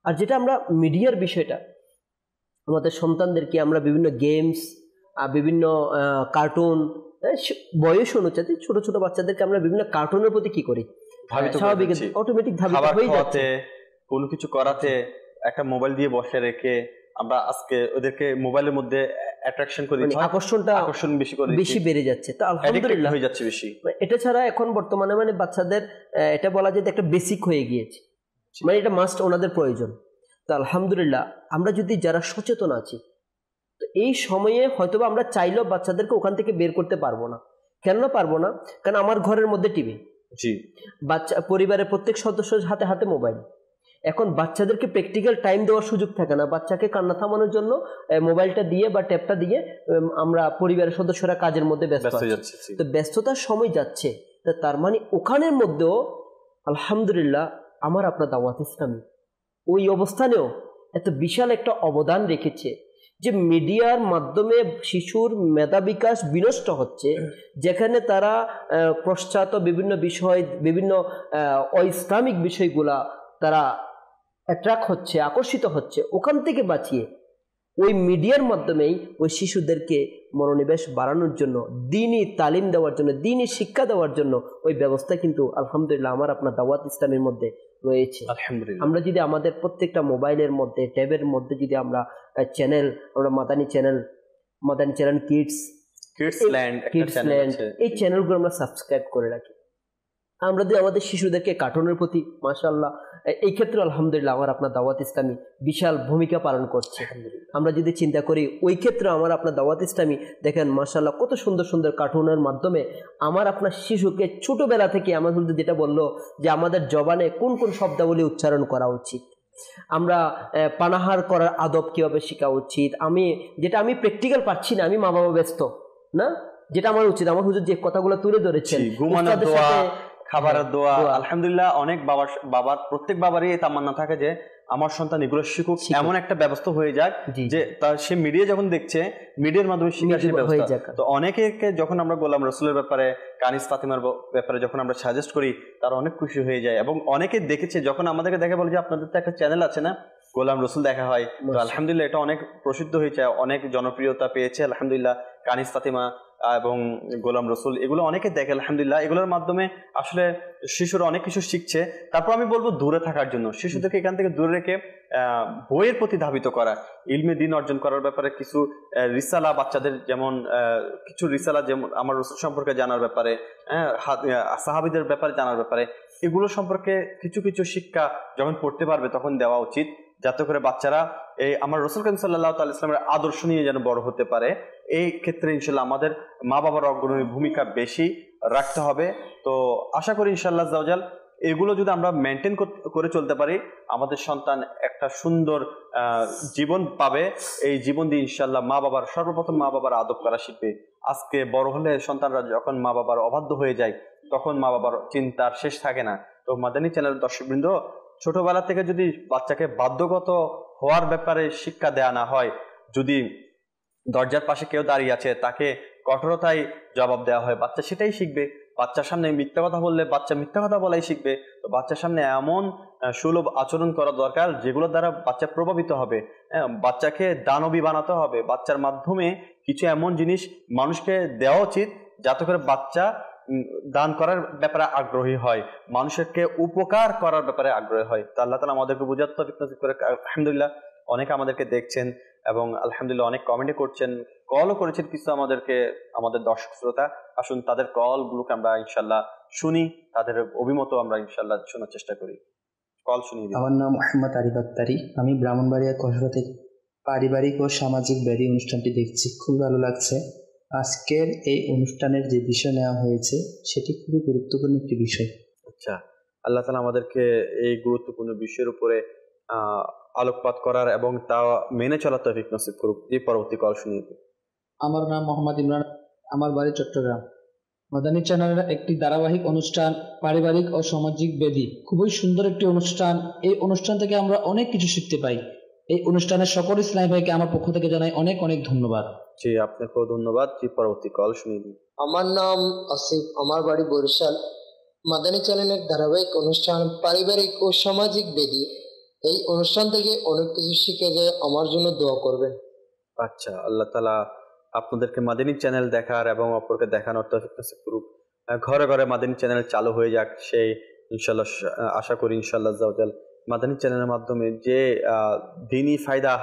আর যেটা আমরা মিডিয়ার বিষয়টা আমাদের সন্তানদেরকে আমরা বিভিন্ন গেমস বিভিন্ন কার্টুন হ্যাঁ, বয়স অনুযায়ী ছোট ছোট বাচ্চাদেরকে আমরা বিভিন্ন কার্টুনের প্রতি কি করি হ্যাঁ, স্বাভাবিক অটোমেটিক ভাবে কোনো কিছু করাতে একটা মোবাইল দিয়ে বসে রেখে আমরা আজকে ওদেরকে মোবাইলের মধ্যে অ্যাট্রাকশন করি মানে আকর্ষণটা আকর্ষণ বেশি করে বেশি বেড়ে যাচ্ছে তা আলহামদুলিল্লাহ হয়ে যাচ্ছে বেশি মানে এটা ছাড়া এখন বর্তমানে মানে বাচ্চাদের এটা বলা যেতে একটা বেসিক হয়ে গিয়েছে মানে এটা মাস্ট ওনাদের প্রয়োজন তা আলহামদুলিল্লাহ আমরা যদি যারা সচেতন আছি তো এই সময়ে হয়তো আমরা চাইলেও বাচ্চাদেরকে ওখান থেকে বের করতে পারবো না কেন পারবো না কারণ আমার ঘরের মধ্যে টিভি জি বাচ্চা পরিবারের প্রত্যেক সদস্যের হাতে হাতে মোবাইল এখন বাচ্চাদেরকে প্র্যাকটিক্যাল টাইম দেওয়ার সুযোগ থাকে না বাচ্চাকে কান্না থামানোর জন্য মোবাইলটা দিয়ে বা ট্যাবটা দিয়ে আমরা পরিবারের সদস্যরা কাজের মধ্যে ব্যস্ত তো ব্যস্ততার সময় যাচ্ছে তার মানে ওখানের মধ্যেও আলহামদুলিল্লাহ আমার আপনার দাওয়াত ইসলামী ওই অবস্থানেও এত বিশাল একটা অবদান রেখেছে যে মিডিয়ার মাধ্যমে শিশুর মেধা বিকাশ বিনষ্ট হচ্ছে যেখানে তারা পশ্চাৎ বিভিন্ন বিষয় বিভিন্ন ইসলামিক বিষয়গুলা তারা অ্যাট্রাক্ট হচ্ছে আকর্ষিত হচ্ছে ওখান থেকে বাঁচিয়ে ওই মিডিয়ার মাধ্যমেই ওই শিশুদেরকে মনোনিবেশ বাড়ানোর জন্য দিনই তালিম দেওয়ার জন্য দিনই শিক্ষা দেওয়ার জন্য ওই ব্যবস্থা কিন্তু আলহামদুলিল্লাহ আমার আপনার দাওয়াত ইসলামের মধ্যে রয়েছে আমরা যদি আমাদের প্রত্যেকটা মোবাইলের মধ্যে ট্যাবের মধ্যে যদি আমরা চ্যানেল আমরা Madani channel Madani channel kids kids land এই চ্যানেলগুলো আমরা সাবস্ক্রাইব করে রাখি আমরা যদি আমাদের শিশুদেরকে কার্টুনের প্রতি মাশাল্লাহ এই ক্ষেত্রে আলহামদুলিল্লাহ আমার আপনার দাওয়াত ইসলামী বিশাল ভূমিকা পালন করছে আমরা যদি চিন্তা করি ওই ক্ষেত্রে আমার আপনার দাওয়াত ইসলামী দেখেন মাশাল্লাহ কত সুন্দর সুন্দর কার্টুনের মাধ্যমে আমার আপনার শিশুকে ছোটোবেলা থেকে আমার যেটা বললো যে আমাদের জবানে কোন কোন শব্দাবলী উচ্চারণ করা উচিত আমরা পানাহার করার আদব কীভাবে শেখা উচিত আমি যেটা আমি প্র্যাকটিক্যাল পাচ্ছি না আমি মা বাবা ব্যস্ত না যেটা আমার উচিত আমার হুজুর যে কথাগুলো তুলে ধরেছেন খাবারের হ্যাঁ, দোয়া আলহামদুলিল্লাহ অনেক বাবার বাবার প্রত্যেক বাবারই এই তামান্না থাকে যে আমার সন্তান এগুলো শিখুক এমন একটা ব্যবস্থা হয়ে যাক যে তার সে মিডিয়া যখন দেখছে মিডিয়ার মাধ্যমে শিখে তো অনেকে যখন আমরা বললাম রসুলের ব্যাপারে কানিস ফাতিমার ব্যাপারে যখন আমরা সাজেস্ট করি তারা অনেক খুশি হয়ে যায় এবং অনেকে দেখেছে যখন আমাদেরকে দেখে বলে যে আপনাদের তো একটা চ্যানেল আছে না গোলাম রসুল দেখা হয় তো আলহামদুলিল্লাহ এটা অনেক প্রসিদ্ধ হয়েছে অনেক জনপ্রিয়তা পেয়েছে আলহামদুলিল্লাহ কানিস ফাতিমা এবং গোলাম রসুল এগুলো অনেকে দেখে আলহামদুলিল্লাহ এগুলোর মাধ্যমে আসলে শিশুরা অনেক কিছু শিখছে তারপর আমি বলবো দূরে থাকার জন্য শিশুদেরকে এখান থেকে দূরে রেখে বইয়ের প্রতি ধাবিত করা ইলমে দিন অর্জন করার ব্যাপারে কিছু রিসালা বাচ্চাদের যেমন কিছু রিসালা যেমন আমার রসুল সম্পর্কে জানার ব্যাপারে হ্যাঁ সাহাবিদের ব্যাপারে জানার ব্যাপারে এগুলো সম্পর্কে কিছু কিছু শিক্ষা যখন পড়তে পারবে তখন দেওয়া উচিত যাতে করে বাচ্চারা এই আমার রসুল কান সাল্লাহ তাল ইসলামের আদর্শ নিয়ে যেন বড় হতে পারে এই ক্ষেত্রে ইনশাল্লাহ আমাদের মা বাবার অগ্রণী ভূমিকা বেশি রাখতে হবে তো আশা করি ইনশাল্লাহ জাউজাল এগুলো যদি আমরা মেনটেন করে চলতে পারি আমাদের সন্তান একটা সুন্দর জীবন পাবে এই জীবন দিয়ে ইনশাল্লাহ মা বাবার সর্বপ্রথম মা বাবার আদব করা শিখবে আজকে বড় হলে সন্তানরা যখন মা বাবার অবাধ্য হয়ে যায় তখন মা বাবার চিন্তার শেষ থাকে না তো মাদানী চ্যানেল দর্শকবৃন্দ ছোটবেলা থেকে যদি বাচ্চাকে বাধ্যগত হওয়ার ব্যাপারে শিক্ষা দেয়া না হয় যদি দরজার পাশে কেউ দাঁড়িয়ে আছে তাকে কঠোরতায় জবাব দেওয়া হয় বাচ্চা সেটাই শিখবে বাচ্চার সামনে মিথ্যা কথা বললে বাচ্চা মিথ্যা কথা বলাই শিখবে তো বাচ্চার সামনে এমন সুলভ আচরণ করা দরকার যেগুলো দ্বারা বাচ্চা প্রভাবিত হবে হ্যাঁ, বাচ্চাকে দানবী বানাতে হবে বাচ্চার মাধ্যমে কিছু এমন জিনিস মানুষকে দেওয়া উচিত যাতে করে বাচ্চা দান করার ব্যাপারে আগ্রহী হয় মানুষকে উপকার করার ব্যাপারে আগ্রহী হয় তো আল্লাহ তালা আমাদেরকে বুঝার তো নসিব করে আলহামদুলিল্লাহ অনেক আমাদেরকে দেখছেন এবং আলহামদুলিল্লাহ অনেক কমেন্টে করছেন কলও করেছেন কিছু আমাদেরকে আমাদের দর্শক শ্রোতা আসুন তাদের কলগুলোকে আমরা ইনশাল্লাহ শুনি তাদের অভিমত আমরা ইনশাল্লাহ শোনার চেষ্টা করি কল শুনি আমার নাম মোহাম্মদ আরিফ আক্তারি আমি ব্রাহ্মণবাড়িয়া কসবা থেকে পারিবারিক ও সামাজিক ব্যাধি অনুষ্ঠানটি দেখছি খুব ভালো লাগছে আজকের এই অনুষ্ঠানের যে বিষয় নেওয়া হয়েছে সেটি খুবই গুরুত্বপূর্ণ একটি বিষয় আচ্ছা আল্লাহ তালা আমাদেরকে এই গুরুত্বপূর্ণ বিষয়ের উপরে আলোকপাত করার এবং তা মেনে চলার তফিক নসিব করুক এই পরবর্তী কল শুনিয়ে আমার নাম মোহাম্মদ ইমরান আমার বাড়ি চট্টগ্রাম মাদানী চ্যানেলের একটি ধারাবাহিক অনুষ্ঠান পারিবারিক ও সামাজিক বেদি খুবই সুন্দর একটি অনুষ্ঠান এই অনুষ্ঠান থেকে আমরা অনেক কিছু শিখতে পাই এই অনুষ্ঠানের সকল ইসলাম ভাইকে আমার পক্ষ থেকে জানাই অনেক অনেক ধন্যবাদ জি আপনাকেও ধন্যবাদ জি পরবর্তী কল শুনে দিন আমার নাম আসিফ আমার বাড়ি বরিশাল মাদানী চ্যানেলের ধারাবাহিক অনুষ্ঠান পারিবারিক ও সামাজিক বেদি এই অনুষ্ঠান থেকে অনেক কিছু শিখে যায় আমার জন্য দোয়া করবেন আচ্ছা আল্লাহ তালা আপনাদেরকে মাদানী চ্যানেল দেখার এবং অপরকে দেখানোর তফিক করুক ঘরে ঘরে মাদানী চ্যানেল চালু হয়ে যাক সেই ইনশাল্লাহ আশা করি ইনশাল্লাহ জাওজাল মাদানী চ্যানেলের মাধ্যমে যে দিনই ফায়দা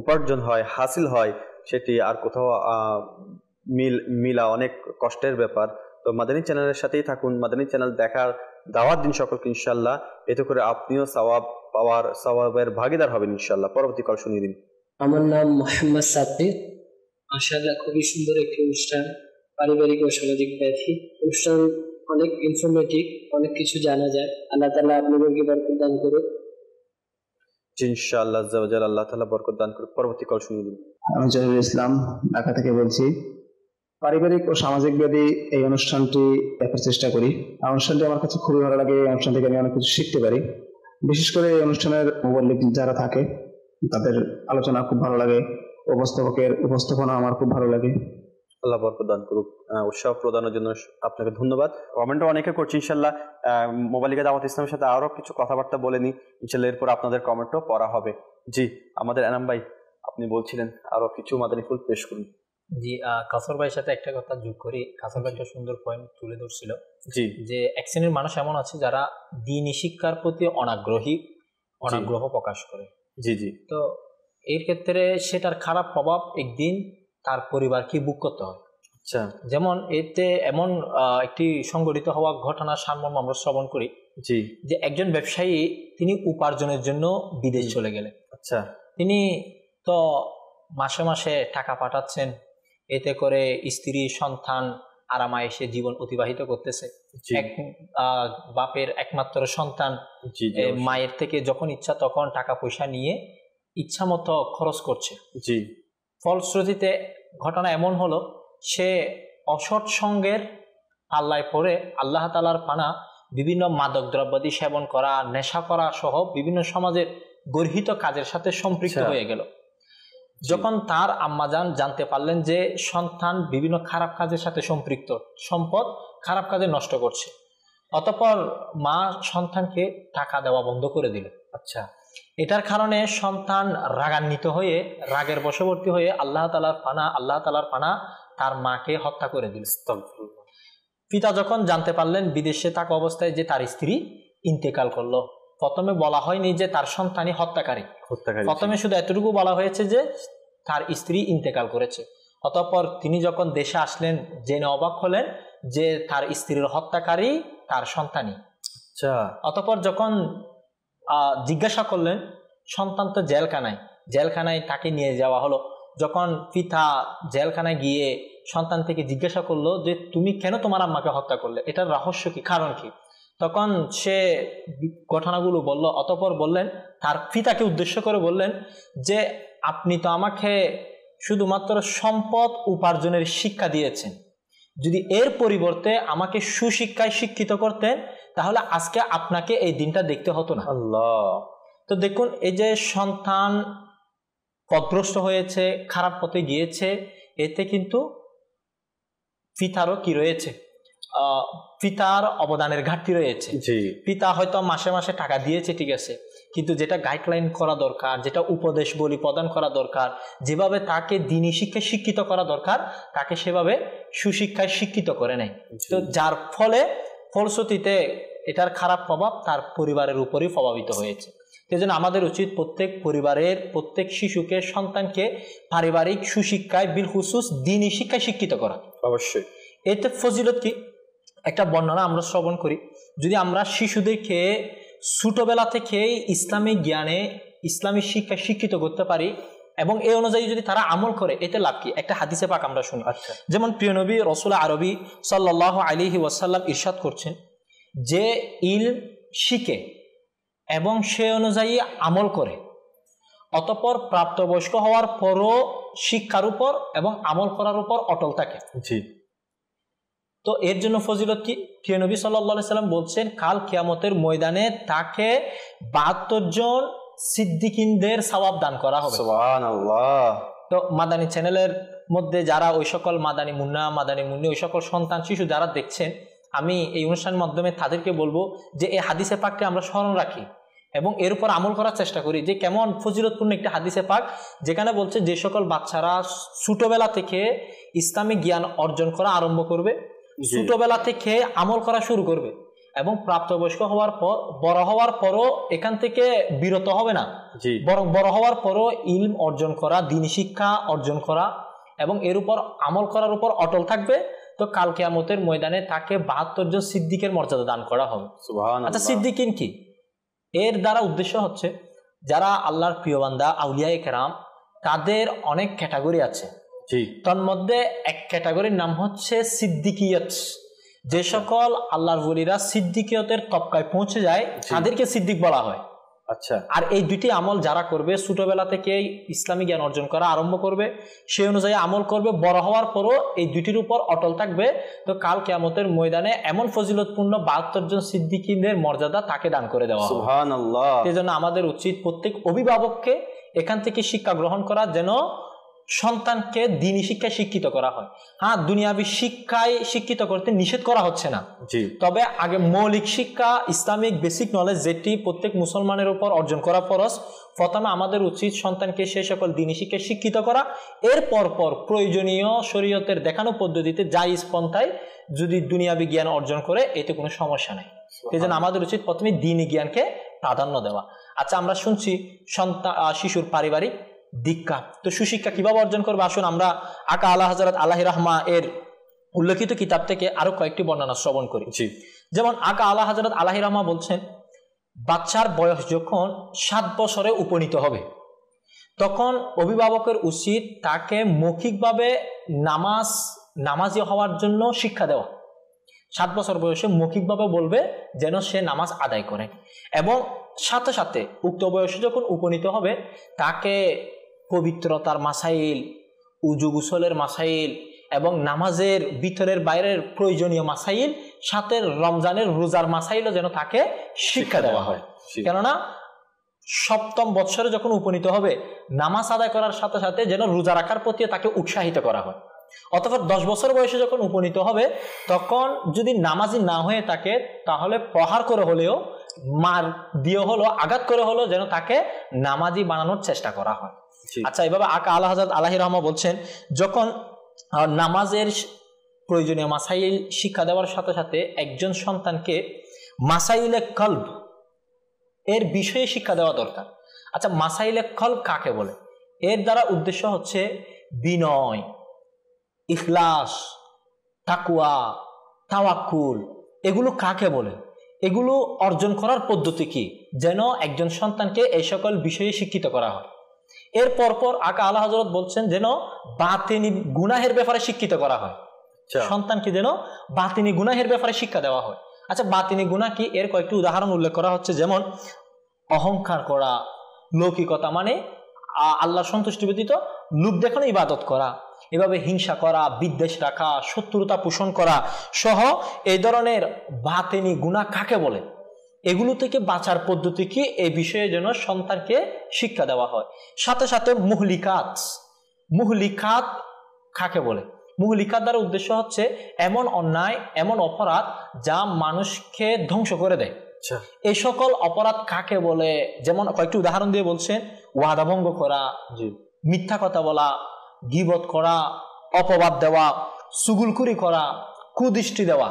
উপার্জন হয় হাসিল হয় সেটি আর কোথাও মিল মিলা অনেক কষ্টের ব্যাপার তো মাদানী চ্যানেলের সাথেই থাকুন মাদানী চ্যানেল দেখার দাওয়াত দিন সকলকে ইনশাল্লাহ এতে করে আপনিও সওয়াব পাওয়ার সওয়াবের ভাগিদার হবেন ইনশাল্লাহ পরবর্তী কল শুনিয়ে দিন আমার নাম মোহাম্মদ সাদ্দিক মাসাল্লাহ খুবই সুন্দর একটি অনুষ্ঠান পারিবারিক ও সামাজিক ব্যাধি অনুষ্ঠান অনেক ইনফরমেটিভ অনেক কিছু জানা যায় আল্লাহ তালা আপনাদেরকে বরকত দান করুক ইনশাআল্লাহ আল্লাহ তালা বরকত দান করুক পরবর্তী কল শুনিয়ে দিন আমি জহির ইসলাম ঢাকা থেকে বলছি পারিবারিক ও সামাজিক ব্যাধি এই অনুষ্ঠানটি দেখার চেষ্টা করি অনুষ্ঠানটি আমার কাছে খুবই ভালো লাগে এই অনুষ্ঠান থেকে আমি অনেক কিছু শিখতে পারি বিশেষ করে এই অনুষ্ঠানের মোবাইল যারা থাকে তাদের আলোচনা খুব ভালো লাগে উপস্থাপকের উপস্থাপনা আমার খুব ভালো লাগে আল্লাহ প্রদান করুক উৎসাহ প্রদানের জন্য আপনাকে ধন্যবাদ কমেন্টও অনেকে করছি ইনশাল্লাহ মোবাইলিকা দাওয়াত ইসলামের সাথে আরও কিছু কথাবার্তা বলে নিই ইনশাল্লাহ এরপর আপনাদের কমেন্টও পড়া হবে জি আমাদের এনাম ভাই আপনি বলছিলেন আরো কিছু মাদানি ফুল পেশ করুন জি কাসর ভাইয়ের সাথে একটা কথা যোগ করি কাসর ভাই একটা সুন্দর পয়েন্ট তুলে ধরছিল জি যে এক শ্রেণীর মানুষ এমন আছে যারা দিনী শিক্ষার প্রতি অনাগ্রহী অনাগ্রহ প্রকাশ করে জি জি তো এর ক্ষেত্রে সেটার খারাপ প্রভাব একদিন তার পরিবারকে বুক করতে হয় আচ্ছা যেমন এতে এমন একটি সংগঠিত হওয়া ঘটনা সারমর্ম আমরা শ্রবণ করি জি যে একজন ব্যবসায়ী তিনি উপার্জনের জন্য বিদেশ চলে গেলেন আচ্ছা তিনি তো মাসে মাসে টাকা পাঠাচ্ছেন এতে করে স্ত্রী সন্তান আরামায়েশে জীবন অতিবাহিত করতেছে বাপের একমাত্র সন্তান মায়ের থেকে যখন ইচ্ছা তখন টাকা পয়সা নিয়ে ইচ্ছা মতো খরচ করছে জি ফলশ্রুতিতে ঘটনা এমন হলো সে অসৎ সঙ্গের পাল্লায় পরে আল্লাহ তালার পানা বিভিন্ন মাদক দ্রব্যাদি সেবন করা নেশা করা সহ বিভিন্ন সমাজের গর্হিত কাজের সাথে সম্পৃক্ত আচ্ছা। হয়ে গেল যখন তার আম্মাজান জানতে পারলেন যে সন্তান বিভিন্ন খারাপ কাজের সাথে সম্পৃক্ত সম্পদ খারাপ কাজে নষ্ট করছে অতপর মা সন্তানকে টাকা দেওয়া বন্ধ করে দিল আচ্ছা এটার কারণে সন্তান রাগান্বিত হয়ে রাগের বশবর্তী হয়ে আল্লাহ তালার পানা আল্লাহ তালার পানা তার মাকে হত্যা করে দিল পিতা যখন জানতে পারলেন বিদেশে থাকা অবস্থায় যে তার স্ত্রী ইন্তেকাল করলো প্রথমে বলা হয়নি যে তার সন্তানই হত্যাকারী প্রথমে শুধু এতটুকু বলা হয়েছে যে তার স্ত্রী ইন্তেকাল করেছে অতঃপর তিনি যখন দেশে আসলেন জেনে অবাক হলেন যে তার স্ত্রীর হত্যাকারী তার সন্তানই আচ্ছা। অতঃপর যখন জিজ্ঞাসা করলেন সন্তান তো জেলখানায় জেলখানায় তাকে নিয়ে যাওয়া হলো যখন পিতা জেলখানায় গিয়ে সন্তান থেকে জিজ্ঞাসা করলো যে তুমি কেন তোমার আম্মাকে হত্যা করলে এটার রহস্য কি কারণ কি তখন সে ঘটনাগুলো বলল অতপর বললেন তার পিতাকে উদ্দেশ্য করে বললেন যে আপনি তো আমাকে শুধুমাত্র সম্পদ উপার্জনের শিক্ষা দিয়েছেন যদি এর পরিবর্তে আমাকে সুশিক্ষায় শিক্ষিত করতেন তাহলে আজকে আপনাকে এই দিনটা দেখতে হতো না আল্লাহ তো দেখুন এই যে সন্তান পথভ্রষ্ট হয়েছে খারাপ পথে গিয়েছে এতে কিন্তু ফিতারও কি রয়েছে পিতার অবদানের ঘাটতি রয়েছে পিতা হয়তো মাসে মাসে টাকা দিয়েছে ঠিক আছে কিন্তু যেটা গাইডলাইন করা দরকার যেটা উপদেশ বলি প্রদান করা দরকার যেভাবে তাকে দিনী শিক্ষায় শিক্ষিত করা দরকার তাকে সেভাবে সুশিক্ষায় শিক্ষিত করে নেয় তো যার ফলে ফলশ্রুতিতে এটার খারাপ প্রভাব তার পরিবারের উপরই প্রভাবিত হয়েছে সেজন্য আমাদের উচিত প্রত্যেক পরিবারের প্রত্যেক শিশুকে সন্তানকে পারিবারিক সুশিক্ষায় বিলহুসুস দিনই শিক্ষায় শিক্ষিত করা অবশ্যই এতে ফজিলত কি একটা বর্ণনা আমরা শ্রবণ করি যদি আমরা শিশুদেরকে ছোটোবেলা থেকেই ইসলামী জ্ঞানে ইসলামী শিক্ষা শিক্ষিত করতে পারি এবং এই অনুযায়ী যদি তারা আমল করে এতে লাভ কি একটা হাদিসে পাক আমরা শুনি আচ্ছা। যেমন প্রিয় নবী রসুল আরবি সাল্লাহ আলিহি ওয়াসাল্লাম ইরশাদ করছেন যে ইল শিখে এবং সে অনুযায়ী আমল করে অতপর প্রাপ্তবয়স্ক হওয়ার পরও শিক্ষার উপর এবং আমল করার উপর অটল থাকে জি তো এর জন্য ফজিলত কি প্রিয় নবী সাল্লা সাল্লাম বলছেন কাল কিয়ামতের ময়দানে তাকে বাহাত্তর জন সিদ্দিকিনদের সবাব দান করা হবে তো মাদানী চ্যানেলের মধ্যে যারা ওই সকল মাদানী মুন্না মাদানী মুন্নি ওই সকল সন্তান শিশু যারা দেখছেন আমি এই অনুষ্ঠানের মাধ্যমে তাদেরকে বলবো যে এই হাদিসে পাককে আমরা স্মরণ রাখি এবং এর উপর আমল করার চেষ্টা করি যে কেমন ফজিলতপূর্ণ একটি হাদিসে পাক যেখানে বলছে যে সকল বাচ্চারা ছোটোবেলা থেকে ইসলামী জ্ঞান অর্জন করা আরম্ভ করবে ছোটবেলা থেকে আমল করা শুরু করবে এবং প্রাপ্তবয়স্ক হওয়ার পর বড় হওয়ার পরও এখান থেকে বিরত হবে না বরং বড় হওয়ার পরও ইলম অর্জন করা দিন শিক্ষা অর্জন করা এবং এর উপর আমল করার উপর অটল থাকবে তো কাল কেয়ামতের ময়দানে তাকে বাহাত্তর জন সিদ্দিকের মর্যাদা দান করা হবে আচ্ছা সিদ্দিকিন কি এর দ্বারা উদ্দেশ্য হচ্ছে যারা আল্লাহর প্রিয়বান্ধা আউলিয়া কেরাম তাদের অনেক ক্যাটাগরি আছে তন্মধ্যে এক ক্যাটাগরির নাম হচ্ছে সিদ্দিকিয়ত যে আচ্ছা। সকল আল্লাহর বলিরা সিদ্দিকিয়তের তপকায় পৌঁছে যায় তাদেরকে সিদ্দিক বলা হয় আচ্ছা আর এই দুটি আমল যারা করবে ছোটবেলা থেকে ইসলামী জ্ঞান অর্জন করা আরম্ভ করবে সেই অনুযায়ী আমল করবে বড় হওয়ার পরও এই দুটির উপর অটল থাকবে তো কাল কেয়ামতের ময়দানে এমন ফজিলতপূর্ণ বাহাত্তর জন সিদ্দিকিদের মর্যাদা তাকে দান করে দেওয়া সেই জন্য আমাদের উচিত প্রত্যেক অভিভাবককে এখান থেকে শিক্ষা গ্রহণ করা যেন সন্তানকে দিনী শিক্ষায় শিক্ষিত করা হয় হ্যাঁ দুনিয়াবি শিক্ষায় শিক্ষিত করতে নিষেধ করা হচ্ছে না তবে আগে মৌলিক শিক্ষা ইসলামিক বেসিক নলেজ যেটি প্রত্যেক মুসলমানের উপর অর্জন করা ফরস প্রথমে আমাদের উচিত সন্তানকে সে সকল দিনী শিক্ষায় শিক্ষিত করা এর পর প্রয়োজনীয় শরীয়তের দেখানো পদ্ধতিতে যাই পন্থায় যদি দুনিয়াবি জ্ঞান অর্জন করে এতে কোনো সমস্যা নেই সেই জন্য আমাদের উচিত প্রথমে দিনী জ্ঞানকে প্রাধান্য দেওয়া আচ্ছা আমরা শুনছি সন্তান শিশুর পারিবারিক দীক্ষা তো সুশিক্ষা কিভাবে অর্জন করবো আসুন আমরা আকা আল্লাহ হাজারত আল্লাহ রহমা এর উল্লেখিত কিতাব থেকে আরো কয়েকটি বর্ণনা শ্রবণ করেছি যেমন আকা আল্লাহ হাজারত আল্লাহ রহমা বলছেন বাচ্চার বয়স যখন সাত বছরে উপনীত হবে তখন অভিভাবকের উচিত তাকে মৌখিকভাবে নামাজ নামাজি হওয়ার জন্য শিক্ষা দেওয়া সাত বছর বয়সে মৌখিকভাবে বলবে যেন সে নামাজ আদায় করে এবং সাথে সাথে উক্ত বয়সে যখন উপনীত হবে তাকে পবিত্রতার মাসাইল উজু গুসলের মাসাইল এবং নামাজের ভিতরের বাইরের প্রয়োজনীয় মাসাইল সাথে রমজানের রোজার মাসাইলও যেন তাকে শিক্ষা দেওয়া হয় কেননা সপ্তম বৎসরে যখন উপনীত হবে নামাজ আদায় করার সাথে সাথে যেন রোজা রাখার প্রতি তাকে উৎসাহিত করা হয় অথবা দশ বছর বয়সে যখন উপনীত হবে তখন যদি নামাজি না হয়ে থাকে তাহলে প্রহার করে হলেও মার দিয়ে হলো আঘাত করে হলো যেন তাকে নামাজি বানানোর চেষ্টা করা হয় আচ্ছা এভাবে আকা আল্লাহ হাজরত আল্লাহ রহমা বলছেন যখন নামাজের প্রয়োজনীয় মাসাইল শিক্ষা দেওয়ার সাথে সাথে একজন সন্তানকে মাসাইল এ কল্প এর বিষয়ে শিক্ষা দেওয়া দরকার আচ্ছা মাসাইলে কল্প কাকে বলে এর দ্বারা উদ্দেশ্য হচ্ছে বিনয় ইখলাস তাকুয়া তাওয়াক্কুল এগুলো কাকে বলে এগুলো অর্জন করার পদ্ধতি কি যেন একজন সন্তানকে এই সকল বিষয়ে শিক্ষিত করা হয় এর পরপর আকা আল্লাহ হজরত বলছেন যেন বাতিনি গুনাহের ব্যাপারে শিক্ষিত করা হয় আচ্ছা। সন্তানকে যেন বাতিনি গুনাহের ব্যাপারে শিক্ষা দেওয়া হয় আচ্ছা বাতিনি গুণা কি এর কয়েকটি উদাহরণ উল্লেখ করা হচ্ছে যেমন অহংকার করা লৌকিকতা মানে আল্লাহ সন্তুষ্টি ব্যতীত লুক দেখানো ইবাদত করা এভাবে হিংসা করা বিদ্বেষ রাখা শত্রুতা পোষণ করা সহ এই ধরনের বাতেনি গুণা কাকে বলে এগুলো থেকে বাঁচার পদ্ধতি কি এই বিষয়ে যেন সন্তানকে শিক্ষা দেওয়া হয় সাথে সাথে মুহলিকাত মুহলিকাত কাকে বলে মুহলিকাত দ্বারা উদ্দেশ্য হচ্ছে এমন অন্যায় এমন অপরাধ যা মানুষকে ধ্বংস করে দেয় আচ্ছা। এই সকল অপরাধ কাকে বলে যেমন কয়েকটি উদাহরণ দিয়ে বলছেন ওয়াদাভঙ্গ করা মিথ্যা কথা বলা গিবত করা অপবাদ দেওয়া সুগুলকুরি করা কুদৃষ্টি দেওয়া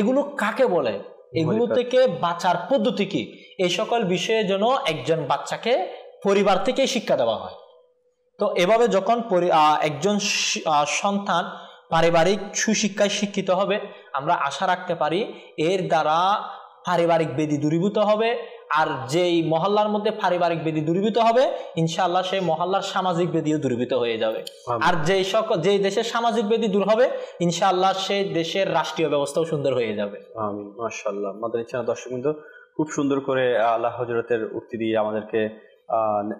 এগুলো কাকে বলে এগুলো থেকে বাঁচার পদ্ধতি কি এই সকল বিষয়ে যেন একজন বাচ্চাকে পরিবার থেকে শিক্ষা দেওয়া হয় তো এভাবে যখন একজন সন্তান পারিবারিক সুশিক্ষায় শিক্ষিত হবে আমরা আশা রাখতে পারি এর দ্বারা পারিবারিক বেদি দূরীভূত হবে আর যেই মহল্লার মধ্যে পারিবারিক বেদি দূরীভূত হবে ইনশাআল্লাহ সেই মহল্লার সামাজিক বেদিও দূরীভূত হয়ে যাবে আর যেই সকল যেই দেশের সামাজিক বেদি দূর হবে ইনশাআল্লাহ সেই দেশের রাষ্ট্রীয় ব্যবস্থাও সুন্দর হয়ে যাবে আমি মাশাআল্লাহ আমাদের ইচ্ছা দর্শক বিন্দু খুব সুন্দর করে আল্লাহ হজরতের উক্তি দিয়ে আমাদেরকে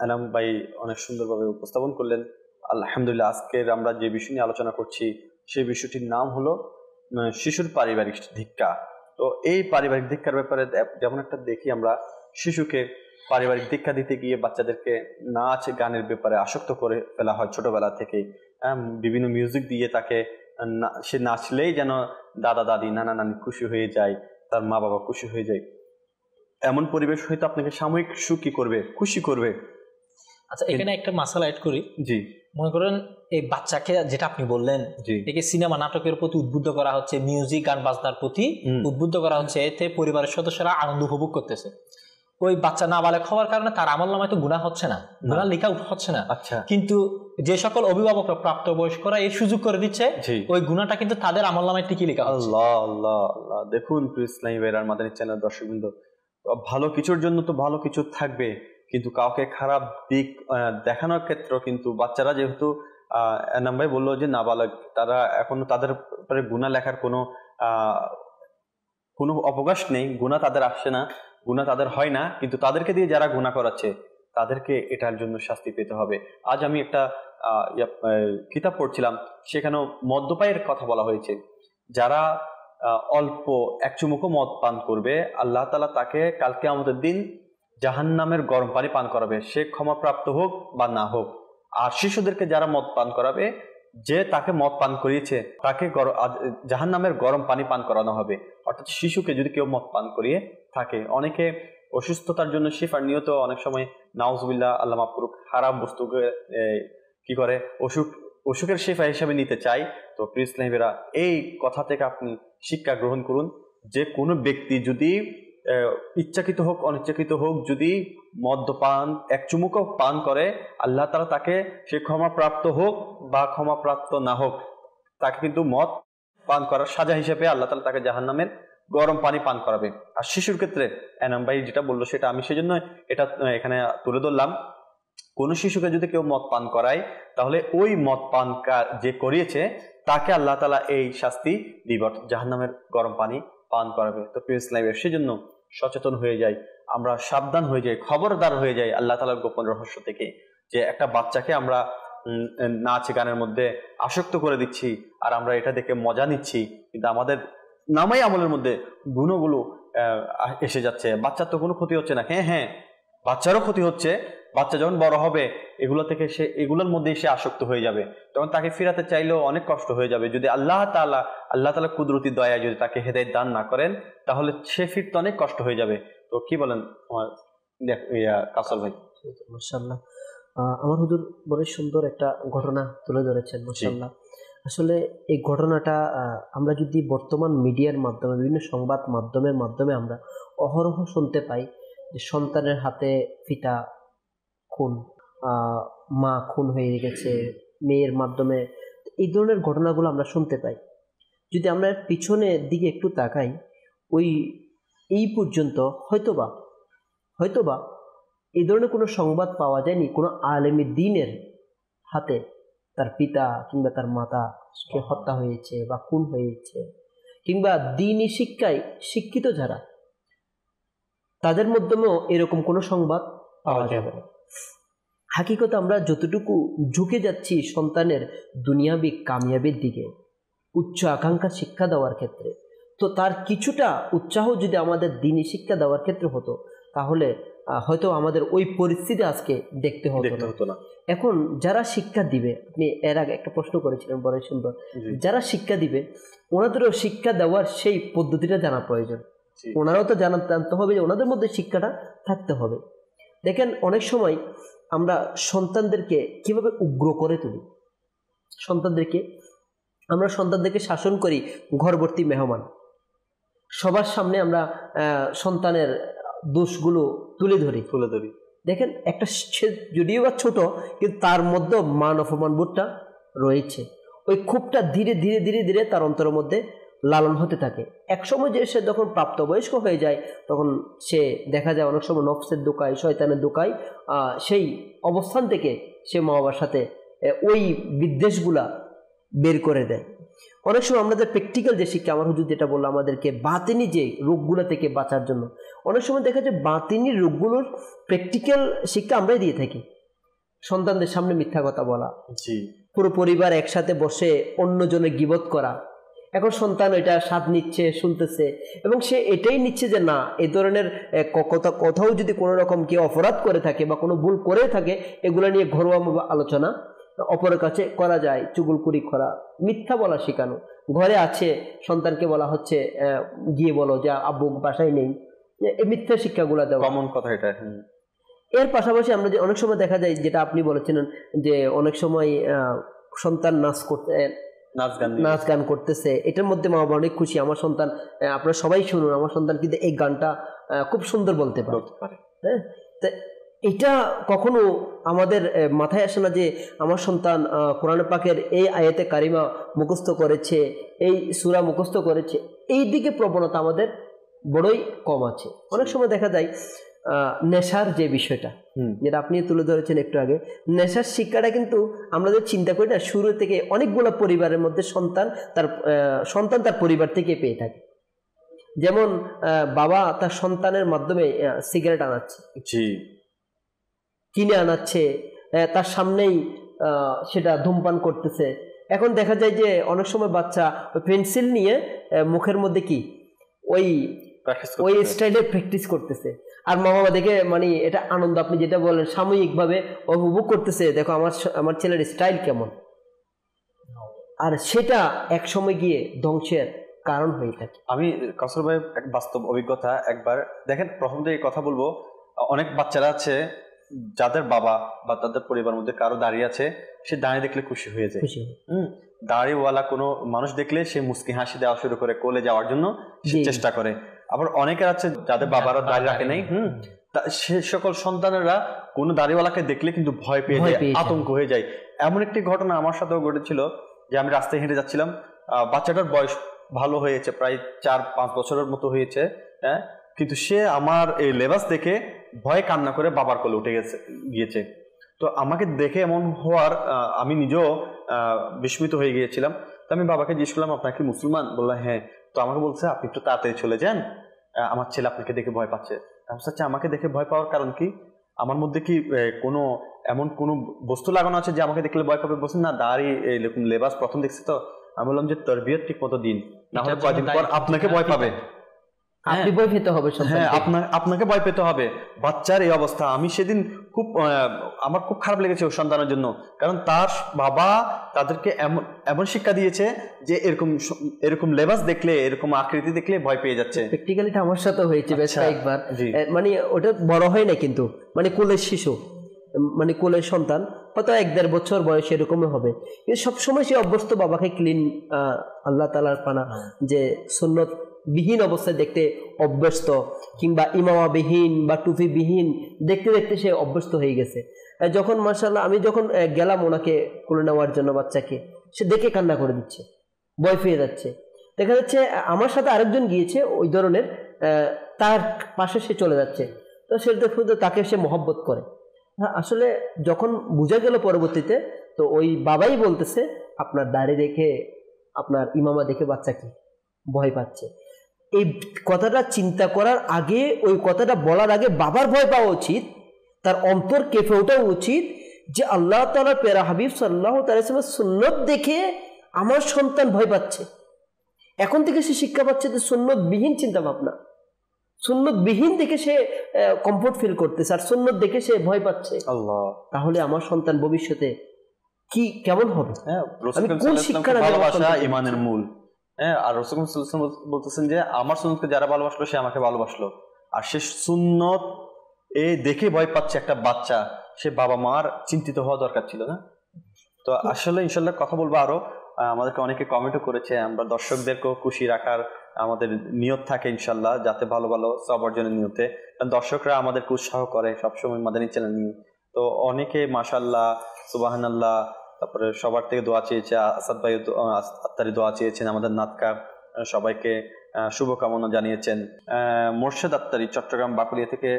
আনাম ভাই অনেক সুন্দরভাবে উপস্থাপন করলেন আলহামদুলিল্লাহ আজকের আমরা যে বিষয় নিয়ে আলোচনা করছি সেই বিষয়টির নাম হলো শিশুর পারিবারিক ধিক্ষা তো এই পারিবারিক ধিক্কার ব্যাপারে যেমন একটা দেখি আমরা শিশুকে পারিবারিক দীক্ষা দিতে গিয়ে বাচ্চাদেরকে নাচ গানের ব্যাপারে আসক্ত করে ফেলা হয় ছোটবেলা থেকে হ্যাঁ, বিভিন্ন মিউজিক দিয়ে তাকে সে নাচলেই যেন দাদা দাদি নানা নানি খুশি হয়ে যায় তার মা বাবা খুশি হয়ে যায় এমন পরিবেশ হয়তো আপনাকে সাময়িক সুখী করবে খুশি করবে আচ্ছা এখানে একটা মাসাল অ্যাড করি জি মনে করেন এই বাচ্চাকে যেটা আপনি বললেন একে সিনেমা নাটকের প্রতি উদ্বুদ্ধ করা হচ্ছে মিউজিক গান বাজনার প্রতি উদ্বুদ্ধ করা হচ্ছে এতে পরিবারের সদস্যরা আনন্দ উপভোগ করতেছে ওই বাচ্চা না বালেক হওয়ার কারণে তার আমল নামায় তো গুণা হচ্ছে না গুণা লেখা হচ্ছে না আচ্ছা কিন্তু যে সকল অভিভাবকরা প্রাপ্ত বয়স্করা এর সুযোগ করে দিচ্ছে ওই গুণাটা কিন্তু তাদের আমল নামায় টিকি লেখা আল্লাহ আল্লাহ আল্লাহ দেখুন ইসলামী বেরার মাদানী চ্যানেল দর্শকবৃন্দ ভালো কিছুর জন্য তো ভালো কিছু থাকবে কিন্তু কাউকে খারাপ দিক দেখানোর ক্ষেত্রে কিন্তু বাচ্চারা যেহেতু এনাম ভাই বললো যে নাবালক তারা এখনো তাদের গুণা লেখার কোনো আহ কোনো অবকাশ নেই গুণা তাদের আসছে না গুণা তাদের হয় না কিন্তু তাদেরকে দিয়ে যারা গুণা করাচ্ছে তাদেরকে এটার জন্য শাস্তি পেতে হবে আজ আমি একটা কিতাব পড়ছিলাম সেখানেও মদ্যপায়ের কথা বলা হয়েছে যারা অল্প এক চুমুকও মদ পান করবে আল্লাহ তালা তাকে কালকে আমাদের দিন জাহান নামের গরম পানি পান করাবে সে ক্ষমাপ্রাপ্ত হোক বা না হোক আর শিশুদেরকে যারা মদ পান করাবে যে তাকে মদ পান করিয়েছে তাকে জাহান নামের গরম পানি পান করানো হবে অর্থাৎ শিশুকে যদি কেউ মদ পান করিয়ে থাকে অনেকে অসুস্থতার জন্য শিফার নিয়ত অনেক সময় নাউজবিল্লা আল্লাহ মাফরুক হারাম বস্তুকে কি করে অসুখ অসুখের শেফা হিসাবে নিতে চাই তো প্রিয় ইসলামীরা এই কথা থেকে আপনি শিক্ষা গ্রহণ করুন যে কোনো ব্যক্তি যদি ইচ্ছাকৃত হোক অনিচ্ছাকৃত হোক যদি মদ্যপান এক চুমুক পান করে আল্লাহ তারা তাকে সে ক্ষমাপ্রাপ্ত হোক বা ক্ষমাপ্রাপ্ত না হোক তাকে কিন্তু মদ পান করার সাজা হিসেবে আল্লাহ তালা তাকে জাহান্নামের গরম পানি পান করাবে আর শিশুর ক্ষেত্রে এনাম ভাই যেটা বললো সেটা আমি সেই জন্য এটা এখানে তুলে ধরলাম কোনো শিশুকে যদি কেউ মদ পান করায় তাহলে ওই মদ পান যে করিয়েছে তাকে আল্লাহ তালা এই শাস্তি দিবট জাহান্নামের গরম পানি পান করাবে তো প্রিয় সেই সেজন্য সচেতন হয়ে যায় আমরা সাবধান হয়ে যাই খবরদার হয়ে যাই আল্লাহ তালার গোপন রহস্য থেকে যে একটা বাচ্চাকে আমরা নাচ গানের মধ্যে আসক্ত করে দিচ্ছি আর আমরা এটা দেখে মজা নিচ্ছি কিন্তু আমাদের নামাই আমলের মধ্যে গুণগুলো এসে যাচ্ছে বাচ্চার তো কোনো ক্ষতি হচ্ছে না হ্যাঁ হ্যাঁ বাচ্চারও ক্ষতি হচ্ছে বাচ্চা যখন বড় হবে এগুলো থেকে সে এগুলোর মধ্যে সে আসক্ত হয়ে যাবে তখন তাকে ফিরাতে চাইলেও অনেক কষ্ট হয়ে যাবে যদি আল্লাহ তালা আল্লাহ তালা কুদরতি দয়া যদি তাকে হেদায় দান না করেন তাহলে সে ফিরতে অনেক কষ্ট হয়ে যাবে তো কি বলেন আমার কাসার ভাই মার্শাল্লাহ আমার হুজুর বড় সুন্দর একটা ঘটনা তুলে ধরেছেন মার্শাল্লাহ আসলে এই ঘটনাটা আমরা যদি বর্তমান মিডিয়ার মাধ্যমে বিভিন্ন সংবাদ মাধ্যমের মাধ্যমে আমরা অহরহ শুনতে পাই যে সন্তানের হাতে পিতা খুন মা খুন হয়ে গেছে মেয়ের মাধ্যমে এই ধরনের ঘটনাগুলো আমরা শুনতে পাই যদি আমরা পিছনের দিকে একটু তাকাই ওই এই পর্যন্ত হয়তোবা হয়তোবা এই ধরনের কোনো সংবাদ পাওয়া যায়নি কোনো আলেমী দিনের হাতে তার পিতা কিংবা তার মাতা মাতাকে হত্যা হয়েছে বা খুন হয়েছে কিংবা দিনই শিক্ষায় শিক্ষিত যারা তাদের মধ্যেও এরকম কোনো সংবাদ পাওয়া যাবে না হাকিকত আমরা যতটুকু ঝুঁকে যাচ্ছি সন্তানের দুনিয়াবি কামিয়াবির দিকে উচ্চ আকাঙ্ক্ষা শিক্ষা দেওয়ার ক্ষেত্রে তো তার কিছুটা উৎসাহ যদি আমাদের দিনই শিক্ষা দেওয়ার ক্ষেত্রে হতো তাহলে হয়তো আমাদের ওই পরিস্থিতি আজকে দেখতে হতো না এখন যারা শিক্ষা দিবে আপনি এর আগে একটা প্রশ্ন করেছিলেন বড় সুন্দর যারা শিক্ষা দিবে ওনাদেরও শিক্ষা দেওয়ার সেই পদ্ধতিটা জানা প্রয়োজন ওনারাও তো জানা জানতে হবে যে ওনাদের মধ্যে শিক্ষাটা থাকতে হবে দেখেন অনেক সময় আমরা সন্তানদেরকে কিভাবে উগ্র করে তুলি সন্তানদেরকে আমরা সন্তানদেরকে শাসন করি ঘরবর্তী মেহমান সবার সামনে আমরা সন্তানের দোষগুলো তুলে ধরি তুলে ধরি দেখেন একটা সে যদিও বা ছোট কিন্তু তার মধ্যে মান অপমান বোধটা রয়েছে ওই ক্ষোভটা ধীরে ধীরে ধীরে ধীরে তার অন্তরের মধ্যে লালন হতে থাকে একসময় যে সে যখন প্রাপ্তবয়স্ক হয়ে যায় তখন সে দেখা যায় অনেক সময় নকশের দোকায় শয়তানের দোকায় সেই অবস্থান থেকে সে মা বাবার সাথে ওই বিদ্বেষগুলা বের করে দেয় অনেক সময় আমাদের প্র্যাকটিক্যাল যে শিক্ষা আমার হুজুর যেটা বললো আমাদেরকে বাতেনি যে রোগগুলো থেকে বাঁচার জন্য অনেক সময় দেখা যায় বাতিনি রোগগুলোর প্র্যাকটিক্যাল শিক্ষা আমরাই দিয়ে থাকি সন্তানদের সামনে মিথ্যা কথা বলা পুরো পরিবার একসাথে বসে অন্যজনে গিবত করা এখন সন্তান এটা স্বাদ নিচ্ছে শুনতেছে এবং সে এটাই নিচ্ছে যে না এ ধরনের কথাও যদি কোনো রকম কেউ অপরাধ করে থাকে বা কোনো ভুল করে থাকে এগুলো নিয়ে ঘরোয়া আলোচনা অপরের কাছে করা যায় চুগুলকুড়ি করা মিথ্যা বলা শেখানো ঘরে আছে সন্তানকে বলা হচ্ছে গিয়ে বলো যে আব্বু বাসায় নেই মিথ্যা শিক্ষাগুলো দেওয়া কমন কথা এটা এর পাশাপাশি আমরা যে অনেক সময় দেখা যায় যেটা আপনি বলেছিলেন যে অনেক সময় সন্তান নাচ করতে নাচ গান নাচ গান করতেছে এটার মধ্যে মা বাবা অনেক খুশি আমার সন্তান আপনারা সবাই শুনুন আমার সন্তান কিন্তু এই গানটা খুব সুন্দর বলতে পারে হ্যাঁ তা এটা কখনো আমাদের মাথায় আসে না যে আমার সন্তান কোরআন পাকের এই আয়াতে কারিমা মুখস্থ করেছে এই সুরা মুখস্থ করেছে এই দিকে প্রবণতা আমাদের বড়ই কম আছে অনেক সময় দেখা যায় নেশার যে বিষয়টা যেটা আপনি তুলে ধরেছেন একটু আগে নেশার শিক্ষাটা কিন্তু আমরা যদি চিন্তা করি না শুরু থেকে অনেকগুলো পরিবারের মধ্যে সন্তান তার সন্তান তার পরিবার থেকে পেয়ে থাকে যেমন বাবা তার সন্তানের মাধ্যমে সিগারেট আনাচ্ছে কিনে আনাচ্ছে তার সামনেই সেটা ধূমপান করতেছে এখন দেখা যায় যে অনেক সময় বাচ্চা পেন্সিল নিয়ে মুখের মধ্যে কি ওই ওই স্টাইলে প্র্যাকটিস করতেছে আর মা বাবা দেখে মানে এটা আনন্দ আপনি যেটা বলেন সাময়িক ভাবে উপভোগ করতেছে দেখো আমার আমার ছেলের স্টাইল কেমন আর সেটা এক সময় গিয়ে ধ্বংসের কারণ হয়ে থাকে আমি কাসর ভাই এক বাস্তব অভিজ্ঞতা একবার দেখেন প্রথম থেকে কথা বলবো অনেক বাচ্চারা আছে যাদের বাবা বা তাদের পরিবার মধ্যে কারো দাঁড়িয়ে আছে সে দাঁড়িয়ে দেখলে খুশি হয়ে যায় হুম দাঁড়িওয়ালা কোনো মানুষ দেখলে সে মুসকি হাসি দেওয়া শুরু করে কোলে যাওয়ার জন্য সে চেষ্টা করে আবার অনেকের আছে যাদের বাবারা হ্যাঁ, দাঁড়িয়ে রাখে নাই হম সে সকল সন্তানেরা কোন দাড়িওয়ালাকে দেখলে কিন্তু ভয় পেয়ে যায় আতঙ্ক হয়ে যায় এমন একটি ঘটনা আমার সাথেও ঘটেছিল যে আমি রাস্তায় হেঁটে যাচ্ছিলাম বাচ্চাটার বয়স ভালো হয়েছে প্রায় চার পাঁচ বছরের মতো হয়েছে হ্যাঁ কিন্তু সে আমার এই লেবাস দেখে ভয় কান্না করে বাবার কোলে উঠে গেছে গিয়েছে তো আমাকে দেখে এমন হওয়ার আমি নিজেও বিস্মিত হয়ে গিয়েছিলাম তো আমি বাবাকে জিজ্ঞেস করলাম আপনার কি মুসলমান বললাম হ্যাঁ তো আমাকে বলছে আপনি একটু তাড়াতাড়ি চলে যান আমার ছেলে আপনাকে দেখে ভয় পাচ্ছে আচ্ছা, আমাকে দেখে ভয় পাওয়ার কারণ কি আমার মধ্যে কি কোনো এমন কোনো বস্তু লাগানো আছে যে আমাকে দেখলে ভয় পাবে বলছেন না দাঁড়ি এরকম লেবাস প্রথম দেখছি তো আমি বললাম যে তরবিয়ত ঠিক মতো দিন না হলে কয়দিন পর আপনাকে ভয় পাবে হ্যাঁ। আপনি ভয় পেতে হবে হ্যাঁ আপনার আপনাকে ভয় পেতে হবে বাচ্চার এই অবস্থা আমি সেদিন খুব আমার খুব খারাপ লেগেছে ওর সন্তানের জন্য কারণ তার বাবা তাদেরকে এমন এমন শিক্ষা দিয়েছে যে এরকম এরকম লেবাস দেখলে এরকম আকৃতি দেখলে ভয় পেয়ে যাচ্ছে প্র্যাকটিক্যালিটা আমার সাথে হয়েছে বেশ আচ্ছা, কয়েকবার মানে ওটা বড় হয় না কিন্তু মানে কোলের শিশু মানে কোলের সন্তান হয়তো এক দেড় বছর বয়স এরকম হবে কিন্তু সবসময় সে অভ্যস্ত বাবাকে ক্লিন আল্লাহ তালার পানা যে সুন্নত বিহীন অবস্থায় দেখতে অভ্যস্ত কিংবা ইমামাবিহীন বা টুপিবিহীন দেখতে দেখতে সে অভ্যস্ত হয়ে গেছে যখন মার্শাল্লাহ আমি যখন গেলাম ওনাকে কোলে নেওয়ার জন্য বাচ্চাকে সে দেখে কান্না করে দিচ্ছে বয় পেয়ে যাচ্ছে দেখা যাচ্ছে আমার সাথে আরেকজন গিয়েছে ওই ধরনের তার পাশে সে চলে যাচ্ছে তো সে দেখো তাকে সে মহব্বত করে হ্যাঁ আসলে যখন বোঝা গেল পরবর্তীতে তো ওই বাবাই বলতেছে আপনার দাড়ি দেখে আপনার ইমামা দেখে বাচ্চা কি ভয় পাচ্ছে এই কথাটা চিন্তা করার আগে ওই কথাটা বলার আগে বাবার ভয় পাওয়া উচিত তার অন্তর কেঁপে ওঠা উচিত যে আল্লাহ তালা পেরা হাবিব সাল্লাহ তালা সুন্নত দেখে আমার সন্তান ভয় পাচ্ছে এখন থেকে সে শিক্ষা পাচ্ছে যে সুন্নতবিহীন চিন্তা ভাবনা সুন্নতবিহীন দেখে সে কমফোর্ট ফিল করতেছে আর সুন্নত দেখে সে ভয় পাচ্ছে আল্লাহ তাহলে আমার সন্তান ভবিষ্যতে কি কেমন হবে হ্যাঁ, ইমানের মূল হ্যাঁ, আর রসুল বলতেছেন যে আমার সুন্নতকে যারা ভালোবাসলো সে আমাকে ভালোবাসলো আর সে সুন্নত এ দেখে ভয় পাচ্ছে একটা বাচ্চা সে বাবা মার চিন্তিত হওয়া দরকার ছিল না হ্যাঁ? তো আসলে ইনশাল্লাহ কথা বলবো আরো আমাদেরকে অনেকে কমেন্টও করেছে আমরা দর্শকদেরকেও খুশি রাখার আমাদের নিয়ত থাকে ইনশাল্লাহ যাতে ভালো ভালো সব অর্জনের নিয়তে দর্শকরা আমাদেরকে উৎসাহ করে সবসময় মাদানি চ্যানেল নিয়ে তো অনেকে মাসাল্লাহ আল্লাহ তারপরে সবার থেকে দোয়া চেয়েছে আসাদ ভাই আত্মারি দোয়া চেয়েছেন আমাদের নাতকা সবাইকে শুভকামনা জানিয়েছেন মোর্শেদ আত্মারি চট্টগ্রাম বাকুলিয়া থেকে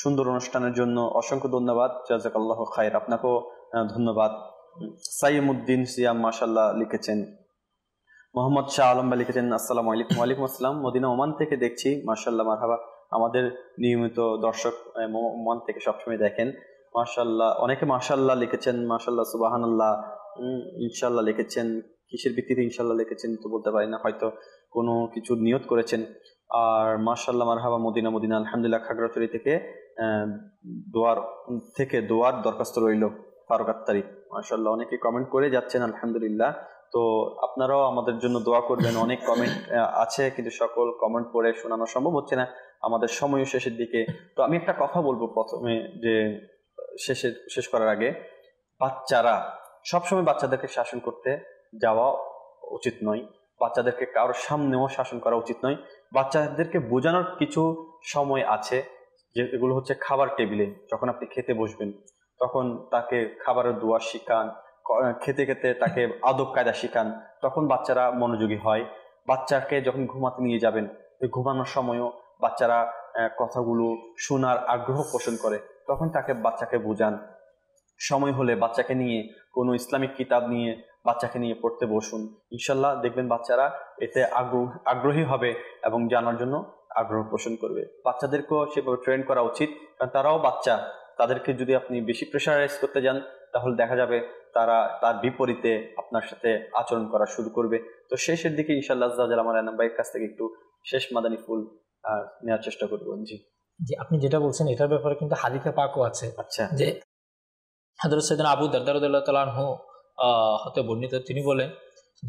সুন্দর অনুষ্ঠানের জন্য অসংখ্য ধন্যবাদ জাজাকাল্লাহ খায়ের আপনাকেও ধন্যবাদ সাইমুদ্দিন সিয়াম মাসাল্লাহ লিখেছেন মোহাম্মদ শাহ আলম বা লিখেছেন আসসালাম আলাইকুম ওয়ালাইকুম আসসালাম মদিনা ওমান থেকে দেখছি মার্শাল্লাহ মারহাবা আমাদের নিয়মিত দর্শক ওমান থেকে সবসময় দেখেন মার্শাল্লাহ অনেকে মার্শাল্লাহ লিখেছেন মার্শাল্লাহ সুবাহানাল্লাহ ইনশাল্লাহ লিখেছেন কিসের ভিত্তিতে ইনশাল্লাহ লিখেছেন তো বলতে পারি না হয়তো কোনো কিছু নিয়ত করেছেন আর মার্শাল্লাহ মারহাবা মদিনা মদিনা আলহামদুলিল্লাহ খাগড়াচড়ি থেকে দোয়ার থেকে দোয়ার দরখাস্ত রইল ফারুক আত্তারি মার্শাল্লাহ অনেকে কমেন্ট করে যাচ্ছেন আলহামদুলিল্লাহ তো আপনারাও আমাদের জন্য দোয়া করবেন অনেক কমেন্ট আছে কিন্তু সকল কমেন্ট পড়ে শোনানো সম্ভব হচ্ছে না আমাদের সময় শেষের দিকে তো আমি একটা কথা বলবো প্রথমে যে শেষে শেষ করার আগে বাচ্চারা সবসময় বাচ্চাদেরকে শাসন করতে যাওয়া উচিত নয় বাচ্চাদেরকে কারোর সামনেও শাসন করা উচিত নয় বাচ্চাদেরকে বোঝানোর কিছু সময় আছে যেগুলো হচ্ছে খাবার টেবিলে যখন আপনি খেতে বসবেন তখন তাকে খাবারের দোয়া শিখান খেতে খেতে তাকে আদব কায়দা শেখান তখন বাচ্চারা মনোযোগী হয় বাচ্চাকে যখন ঘুমাতে নিয়ে যাবেন ঘুমানোর সময়ও বাচ্চারা কথাগুলো শোনার আগ্রহ পোষণ করে তখন তাকে বাচ্চাকে বোঝান সময় হলে বাচ্চাকে নিয়ে কোনো ইসলামিক কিতাব নিয়ে বাচ্চাকে নিয়ে পড়তে বসুন ইনশাল্লাহ দেখবেন বাচ্চারা এতে আগ্রহ আগ্রহী হবে এবং জানার জন্য আগ্রহ পোষণ করবে বাচ্চাদেরকেও সেভাবে ট্রেন করা উচিত কারণ তারাও বাচ্চা তাদেরকে যদি আপনি বেশি প্রেশারাইজ করতে যান তাহলে দেখা যাবে তারা তার বিপরীতে আপনার সাথে আচরণ করা শুরু করবে তো শেষের দিকে ইনশাল্লাহ আমার আনাম ভাইয়ের কাছ থেকে একটু শেষ মাদানি ফুল নেওয়ার চেষ্টা করবো জি যে আপনি যেটা বলছেন এটার ব্যাপারে কিন্তু হাদিকা পাকও আছে আচ্ছা যে হাজরত সৈদান আবু দারদারুদ্দাল্লাহ তালাহু হতে বর্ণিত তিনি বলেন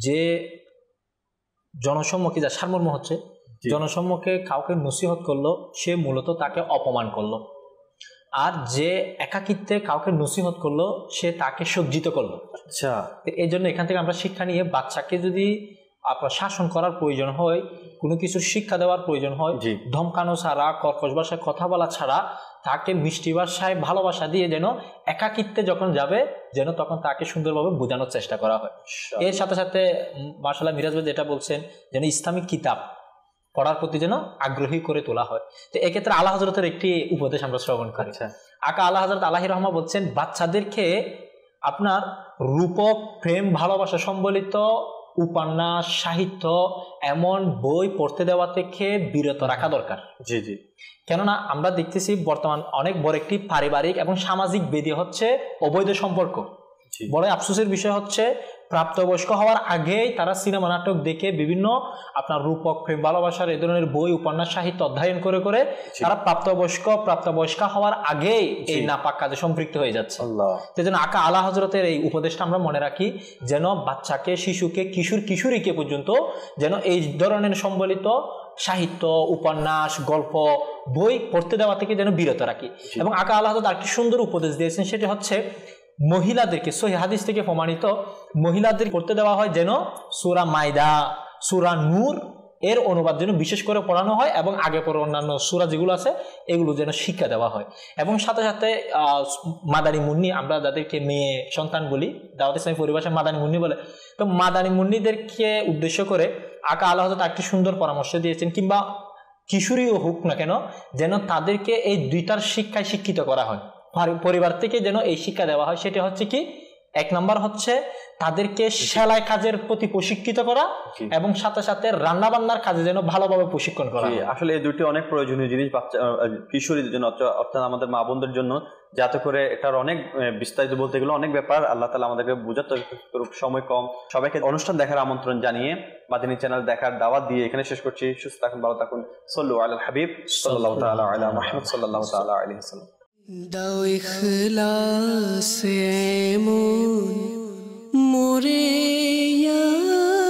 যে জনসম্মুখে যা সারমর্ম হচ্ছে জনসম্মুখে কাউকে নসিহত করলো সে মূলত তাকে অপমান করলো আর যে একাকিত্বে কাউকে নসিহত করলো সে তাকে সজ্জিত করলো আচ্ছা এই জন্য এখান থেকে আমরা শিক্ষা নিয়ে বাচ্চাকে যদি আপনার শাসন করার প্রয়োজন হয় কোনো কিছু শিক্ষা দেওয়ার প্রয়োজন হয় ধমকানো ছাড়া কর্কশ ভাষায় কথা বলা ছাড়া তাকে মিষ্টি ভাষায় ভালোবাসা দিয়ে যেন একাকিত্বে যখন যাবে যেন তখন তাকে সুন্দরভাবে বোঝানোর চেষ্টা করা হয় আচ্ছা। এর সাথে সাথে মার্শাল্লাহ মিরাজ যেটা বলছেন যেন ইসলামিক কিতাব পড়ার প্রতি যেন আগ্রহী করে তোলা হয় তো এক্ষেত্রে আল্লাহ হজরতের একটি উপদেশ আমরা শ্রবণ করি আচ্ছা। আকা আল্লাহ হজরত আল্লাহ রহমা বলছেন বাচ্চাদেরকে আপনার রূপক প্রেম ভালোবাসা সম্বলিত উপন্যাস সাহিত্য এমন বই পড়তে দেওয়া থেকে বিরত রাখা দরকার জি জি কেননা আমরা দেখতেছি বর্তমান অনেক বড় একটি পারিবারিক এবং সামাজিক বেদি হচ্ছে অবৈধ সম্পর্ক বড় আফসোসের বিষয় হচ্ছে প্রাপ্তবয়স্ক হওয়ার আগেই তারা সিনেমা নাটক দেখে বিভিন্ন আপনার রূপক প্রেম ভালোবাসার এই ধরনের বই উপন্যাস সাহিত্য অধ্যয়ন করে করে তারা প্রাপ্তবয়স্ক প্রাপ্তবয়স্ক হওয়ার আগেই এই নাপাক কাজে সম্পৃক্ত হয়ে যাচ্ছে সেজন্য আকা আলা হজরতের এই উপদেশটা আমরা মনে রাখি যেন বাচ্চাকে শিশুকে কিশোর কিশোরীকে পর্যন্ত যেন এই ধরনের সম্বলিত সাহিত্য উপন্যাস গল্প বই পড়তে দেওয়া থেকে যেন বিরত রাখি এবং আকা আল্লাহ আরেকটি সুন্দর উপদেশ দিয়েছেন সেটি হচ্ছে মহিলাদেরকে সহি হাদিস থেকে প্রমাণিত মহিলাদের পড়তে দেওয়া হয় যেন সুরা মাইদা সুরা নূর এর অনুবাদ যেন বিশেষ করে পড়ানো হয় এবং আগে পরে অন্যান্য সুরা যেগুলো আছে এগুলো যেন শিক্ষা দেওয়া হয় এবং সাথে সাথে মাদানি মুন্নি আমরা যাদেরকে মেয়ে সন্তান বলি দাওয়াতে ইসলামী পরিভাষায় মাদানি মুন্নি বলে তো মাদানি মুন্নিদেরকে উদ্দেশ্য করে আকা আল্লাহ একটি সুন্দর পরামর্শ দিয়েছেন কিংবা কিশোরীও হোক না কেন যেন তাদেরকে এই দুইটার শিক্ষায় শিক্ষিত করা হয় পরিবার থেকে যেন এই শিক্ষা দেওয়া হয় সেটা হচ্ছে কি এক নম্বর হচ্ছে তাদেরকে সেলাই কাজের প্রতি প্রশিক্ষিত করা এবং সাথে সাথে রান্না বান্নার কাজে যেন ভালোভাবে প্রশিক্ষণ করা আসলে এই দুটি অনেক প্রয়োজনীয় জিনিস বাচ্চা কিশোরীদের জন্য অর্থাৎ আমাদের মা বোনদের জন্য যাতে করে এটার অনেক বিস্তারিত বলতে গেলে অনেক ব্যাপার আল্লাহ তালা আমাদেরকে বোঝাতে সময় কম সবাইকে অনুষ্ঠান দেখার আমন্ত্রণ জানিয়ে মাদিনী চ্যানেল দেখার দাওয়াত দিয়ে এখানে শেষ করছি সুস্থ থাকুন ভালো থাকুন সল্লু আল হাবিব সাল্লাহ তাল্লাহ সাল্লাহ তাল্লাহ দাও ইখলাস এমন মোরে ইয়া